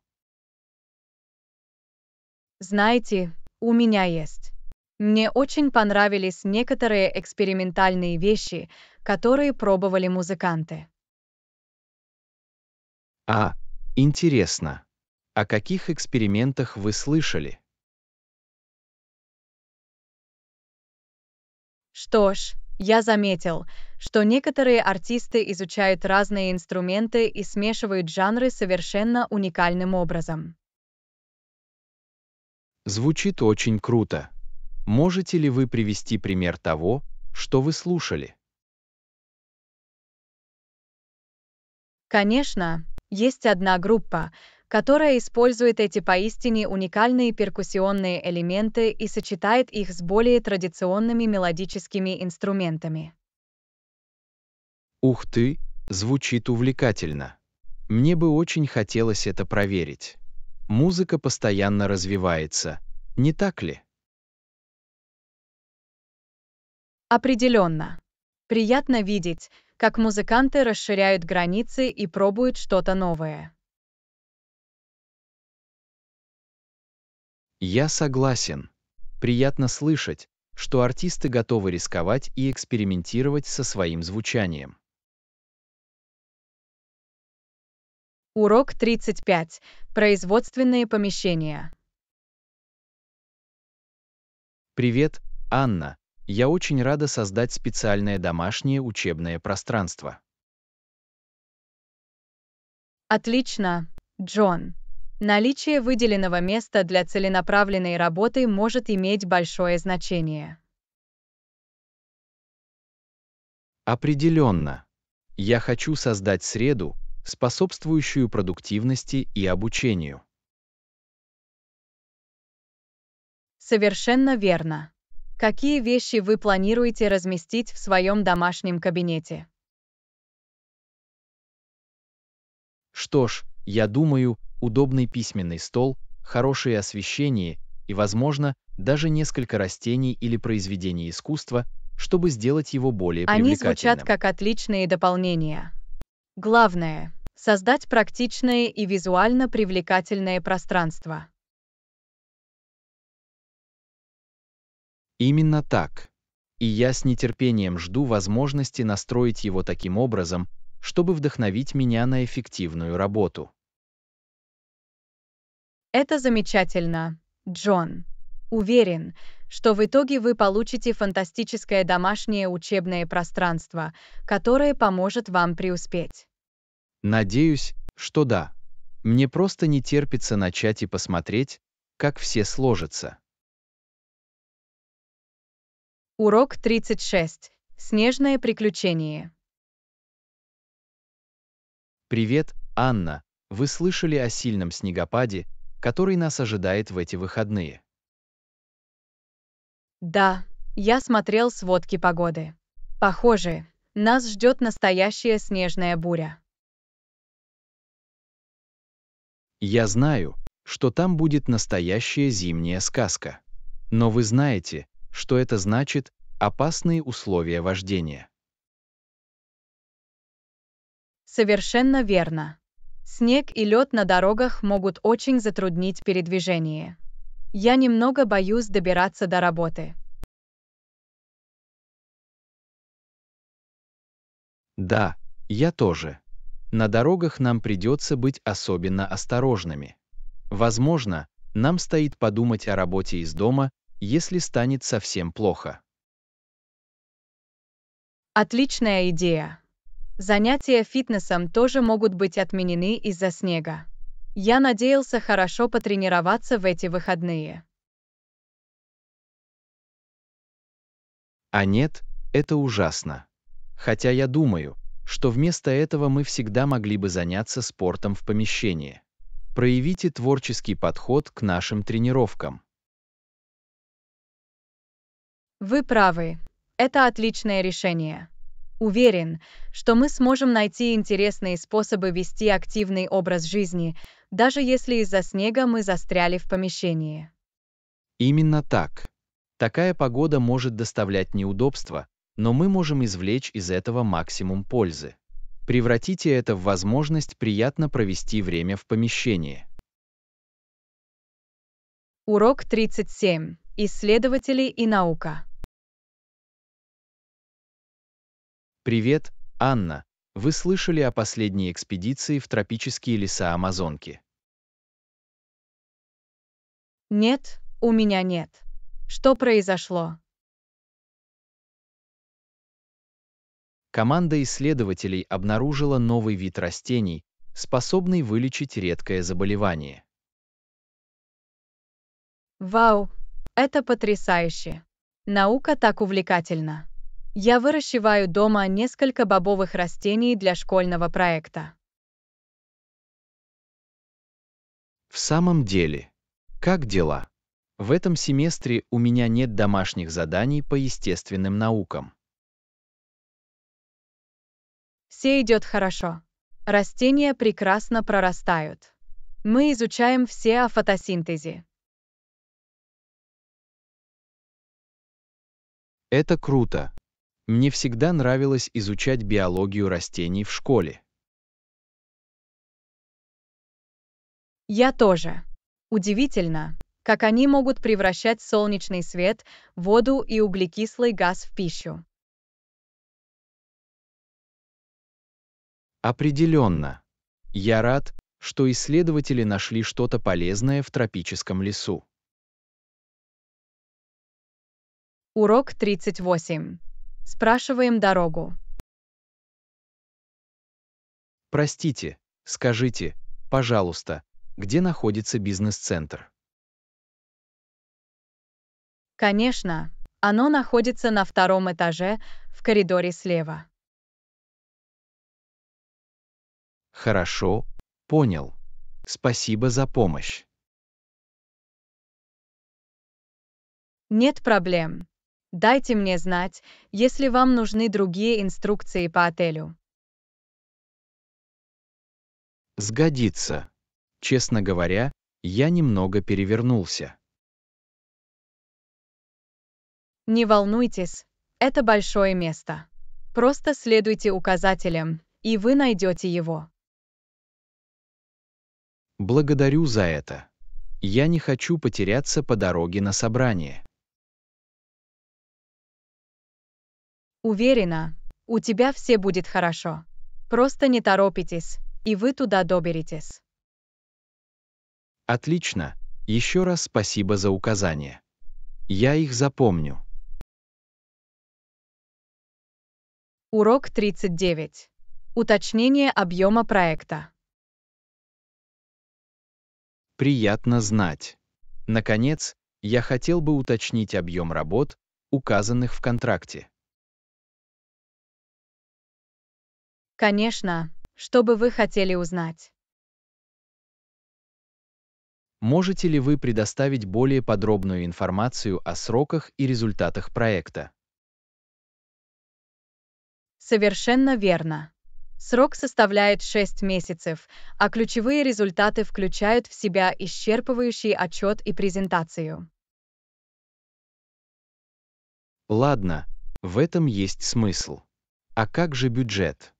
Знаете, у меня есть. Мне очень понравились некоторые экспериментальные вещи, которые пробовали музыканты. А, интересно. О каких экспериментах вы слышали? Что ж, я заметил, что некоторые артисты изучают разные инструменты и смешивают жанры совершенно уникальным образом. Звучит очень круто. Можете ли вы привести пример того, что вы слушали? Конечно, есть одна группа, которая использует эти поистине уникальные перкуссионные элементы и сочетает их с более традиционными мелодическими инструментами. Ух ты, звучит увлекательно. Мне бы очень хотелось это проверить. Музыка постоянно развивается, не так ли? Определенно. Приятно видеть, как музыканты расширяют границы и пробуют что-то новое. Я согласен. Приятно слышать, что артисты готовы рисковать и экспериментировать со своим звучанием. Урок 35. Производственные помещения. Привет, Анна. Я очень рада создать специальное домашнее учебное пространство. Отлично, Джон. Наличие выделенного места для целенаправленной работы может иметь большое значение. Определенно. Я хочу создать среду, способствующую продуктивности и обучению. Совершенно верно. Какие вещи вы планируете разместить в своем домашнем кабинете? Что ж, я думаю, удобный письменный стол, хорошее освещение и, возможно, даже несколько растений или произведений искусства, чтобы сделать его более Они привлекательным. Они звучат как отличные дополнения. Главное – создать практичное и визуально привлекательное пространство. Именно так. И я с нетерпением жду возможности настроить его таким образом, чтобы вдохновить меня на эффективную работу. Это замечательно, Джон. Уверен, что в итоге вы получите фантастическое домашнее учебное пространство, которое поможет вам преуспеть. Надеюсь, что да. Мне просто не терпится начать и посмотреть, как все сложится. Урок 36. Снежное приключение. Привет, Анна. Вы слышали о сильном снегопаде, который нас ожидает в эти выходные? Да, я смотрел сводки погоды. Похоже, нас ждет настоящая снежная буря. Я знаю, что там будет настоящая зимняя сказка. Но вы знаете, что это значит опасные условия вождения. Совершенно верно. Снег и лед на дорогах могут очень затруднить передвижение. Я немного боюсь добираться до работы. Да, я тоже на дорогах нам придется быть особенно осторожными. Возможно, нам стоит подумать о работе из дома, если станет совсем плохо. Отличная идея. Занятия фитнесом тоже могут быть отменены из-за снега. Я надеялся хорошо потренироваться в эти выходные. А нет, это ужасно. Хотя я думаю, что вместо этого мы всегда могли бы заняться спортом в помещении. Проявите творческий подход к нашим тренировкам. Вы правы. Это отличное решение. Уверен, что мы сможем найти интересные способы вести активный образ жизни, даже если из-за снега мы застряли в помещении. Именно так. Такая погода может доставлять неудобства, но мы можем извлечь из этого максимум пользы. Превратите это в возможность приятно провести время в помещении. Урок 37. Исследователи и наука. Привет, Анна. Вы слышали о последней экспедиции в тропические леса Амазонки? Нет, у меня нет. Что произошло? команда исследователей обнаружила новый вид растений, способный вылечить редкое заболевание. Вау, это потрясающе! Наука так увлекательна. Я выращиваю дома несколько бобовых растений для школьного проекта. В самом деле, как дела? В этом семестре у меня нет домашних заданий по естественным наукам. Все идет хорошо. Растения прекрасно прорастают. Мы изучаем все о фотосинтезе. Это круто. Мне всегда нравилось изучать биологию растений в школе. Я тоже. Удивительно, как они могут превращать солнечный свет, воду и углекислый газ в пищу. Определенно. Я рад, что исследователи нашли что-то полезное в тропическом лесу. Урок 38. Спрашиваем дорогу. Простите, скажите, пожалуйста, где находится бизнес-центр? Конечно, оно находится на втором этаже, в коридоре слева. Хорошо, понял. Спасибо за помощь. Нет проблем. Дайте мне знать, если вам нужны другие инструкции по отелю. Сгодится. Честно говоря, я немного перевернулся. Не волнуйтесь, это большое место. Просто следуйте указателям, и вы найдете его. Благодарю за это. Я не хочу потеряться по дороге на собрание. Уверена, у тебя все будет хорошо. Просто не торопитесь, и вы туда доберетесь. Отлично. Еще раз спасибо за указания. Я их запомню. Урок 39. Уточнение объема проекта. Приятно знать. Наконец, я хотел бы уточнить объем работ, указанных в контракте. Конечно, что бы вы хотели узнать? Можете ли вы предоставить более подробную информацию о сроках и результатах проекта? Совершенно верно. Срок составляет 6 месяцев, а ключевые результаты включают в себя исчерпывающий отчет и презентацию. Ладно, в этом есть смысл. А как же бюджет?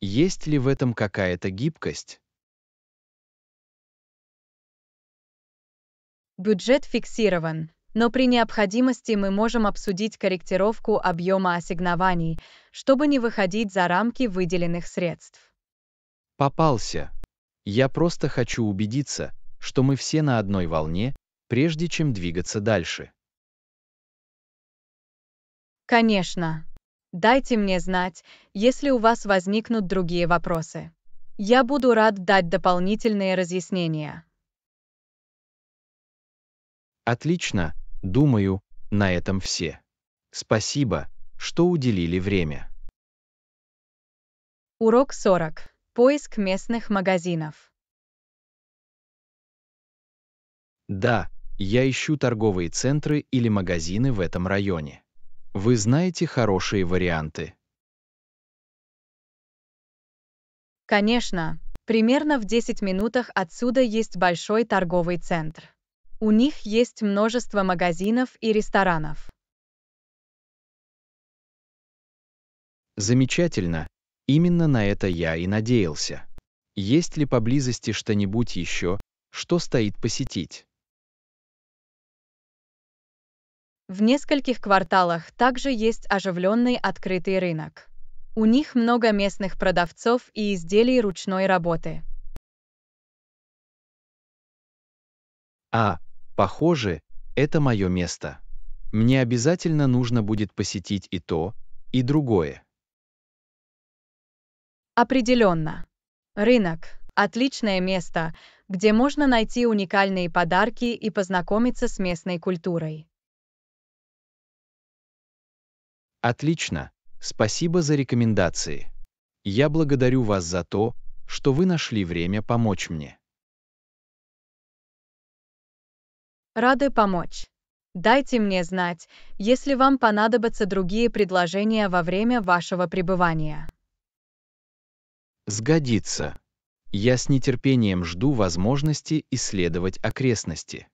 Есть ли в этом какая-то гибкость? Бюджет фиксирован, но при необходимости мы можем обсудить корректировку объема ассигнований, чтобы не выходить за рамки выделенных средств. Попался. Я просто хочу убедиться, что мы все на одной волне, прежде чем двигаться дальше. Конечно. Дайте мне знать, если у вас возникнут другие вопросы. Я буду рад дать дополнительные разъяснения. Отлично, думаю, на этом все. Спасибо, что уделили время. Урок 40. Поиск местных магазинов. Да, я ищу торговые центры или магазины в этом районе. Вы знаете хорошие варианты. Конечно, примерно в 10 минутах отсюда есть большой торговый центр. У них есть множество магазинов и ресторанов. Замечательно, Именно на это я и надеялся. Есть ли поблизости что-нибудь еще, что стоит посетить? В нескольких кварталах также есть оживленный открытый рынок. У них много местных продавцов и изделий ручной работы. А, похоже, это мое место. Мне обязательно нужно будет посетить и то, и другое. Определенно. Рынок – отличное место, где можно найти уникальные подарки и познакомиться с местной культурой. Отлично. Спасибо за рекомендации. Я благодарю вас за то, что вы нашли время помочь мне. Рады помочь. Дайте мне знать, если вам понадобятся другие предложения во время вашего пребывания. Сгодится. Я с нетерпением жду возможности исследовать окрестности.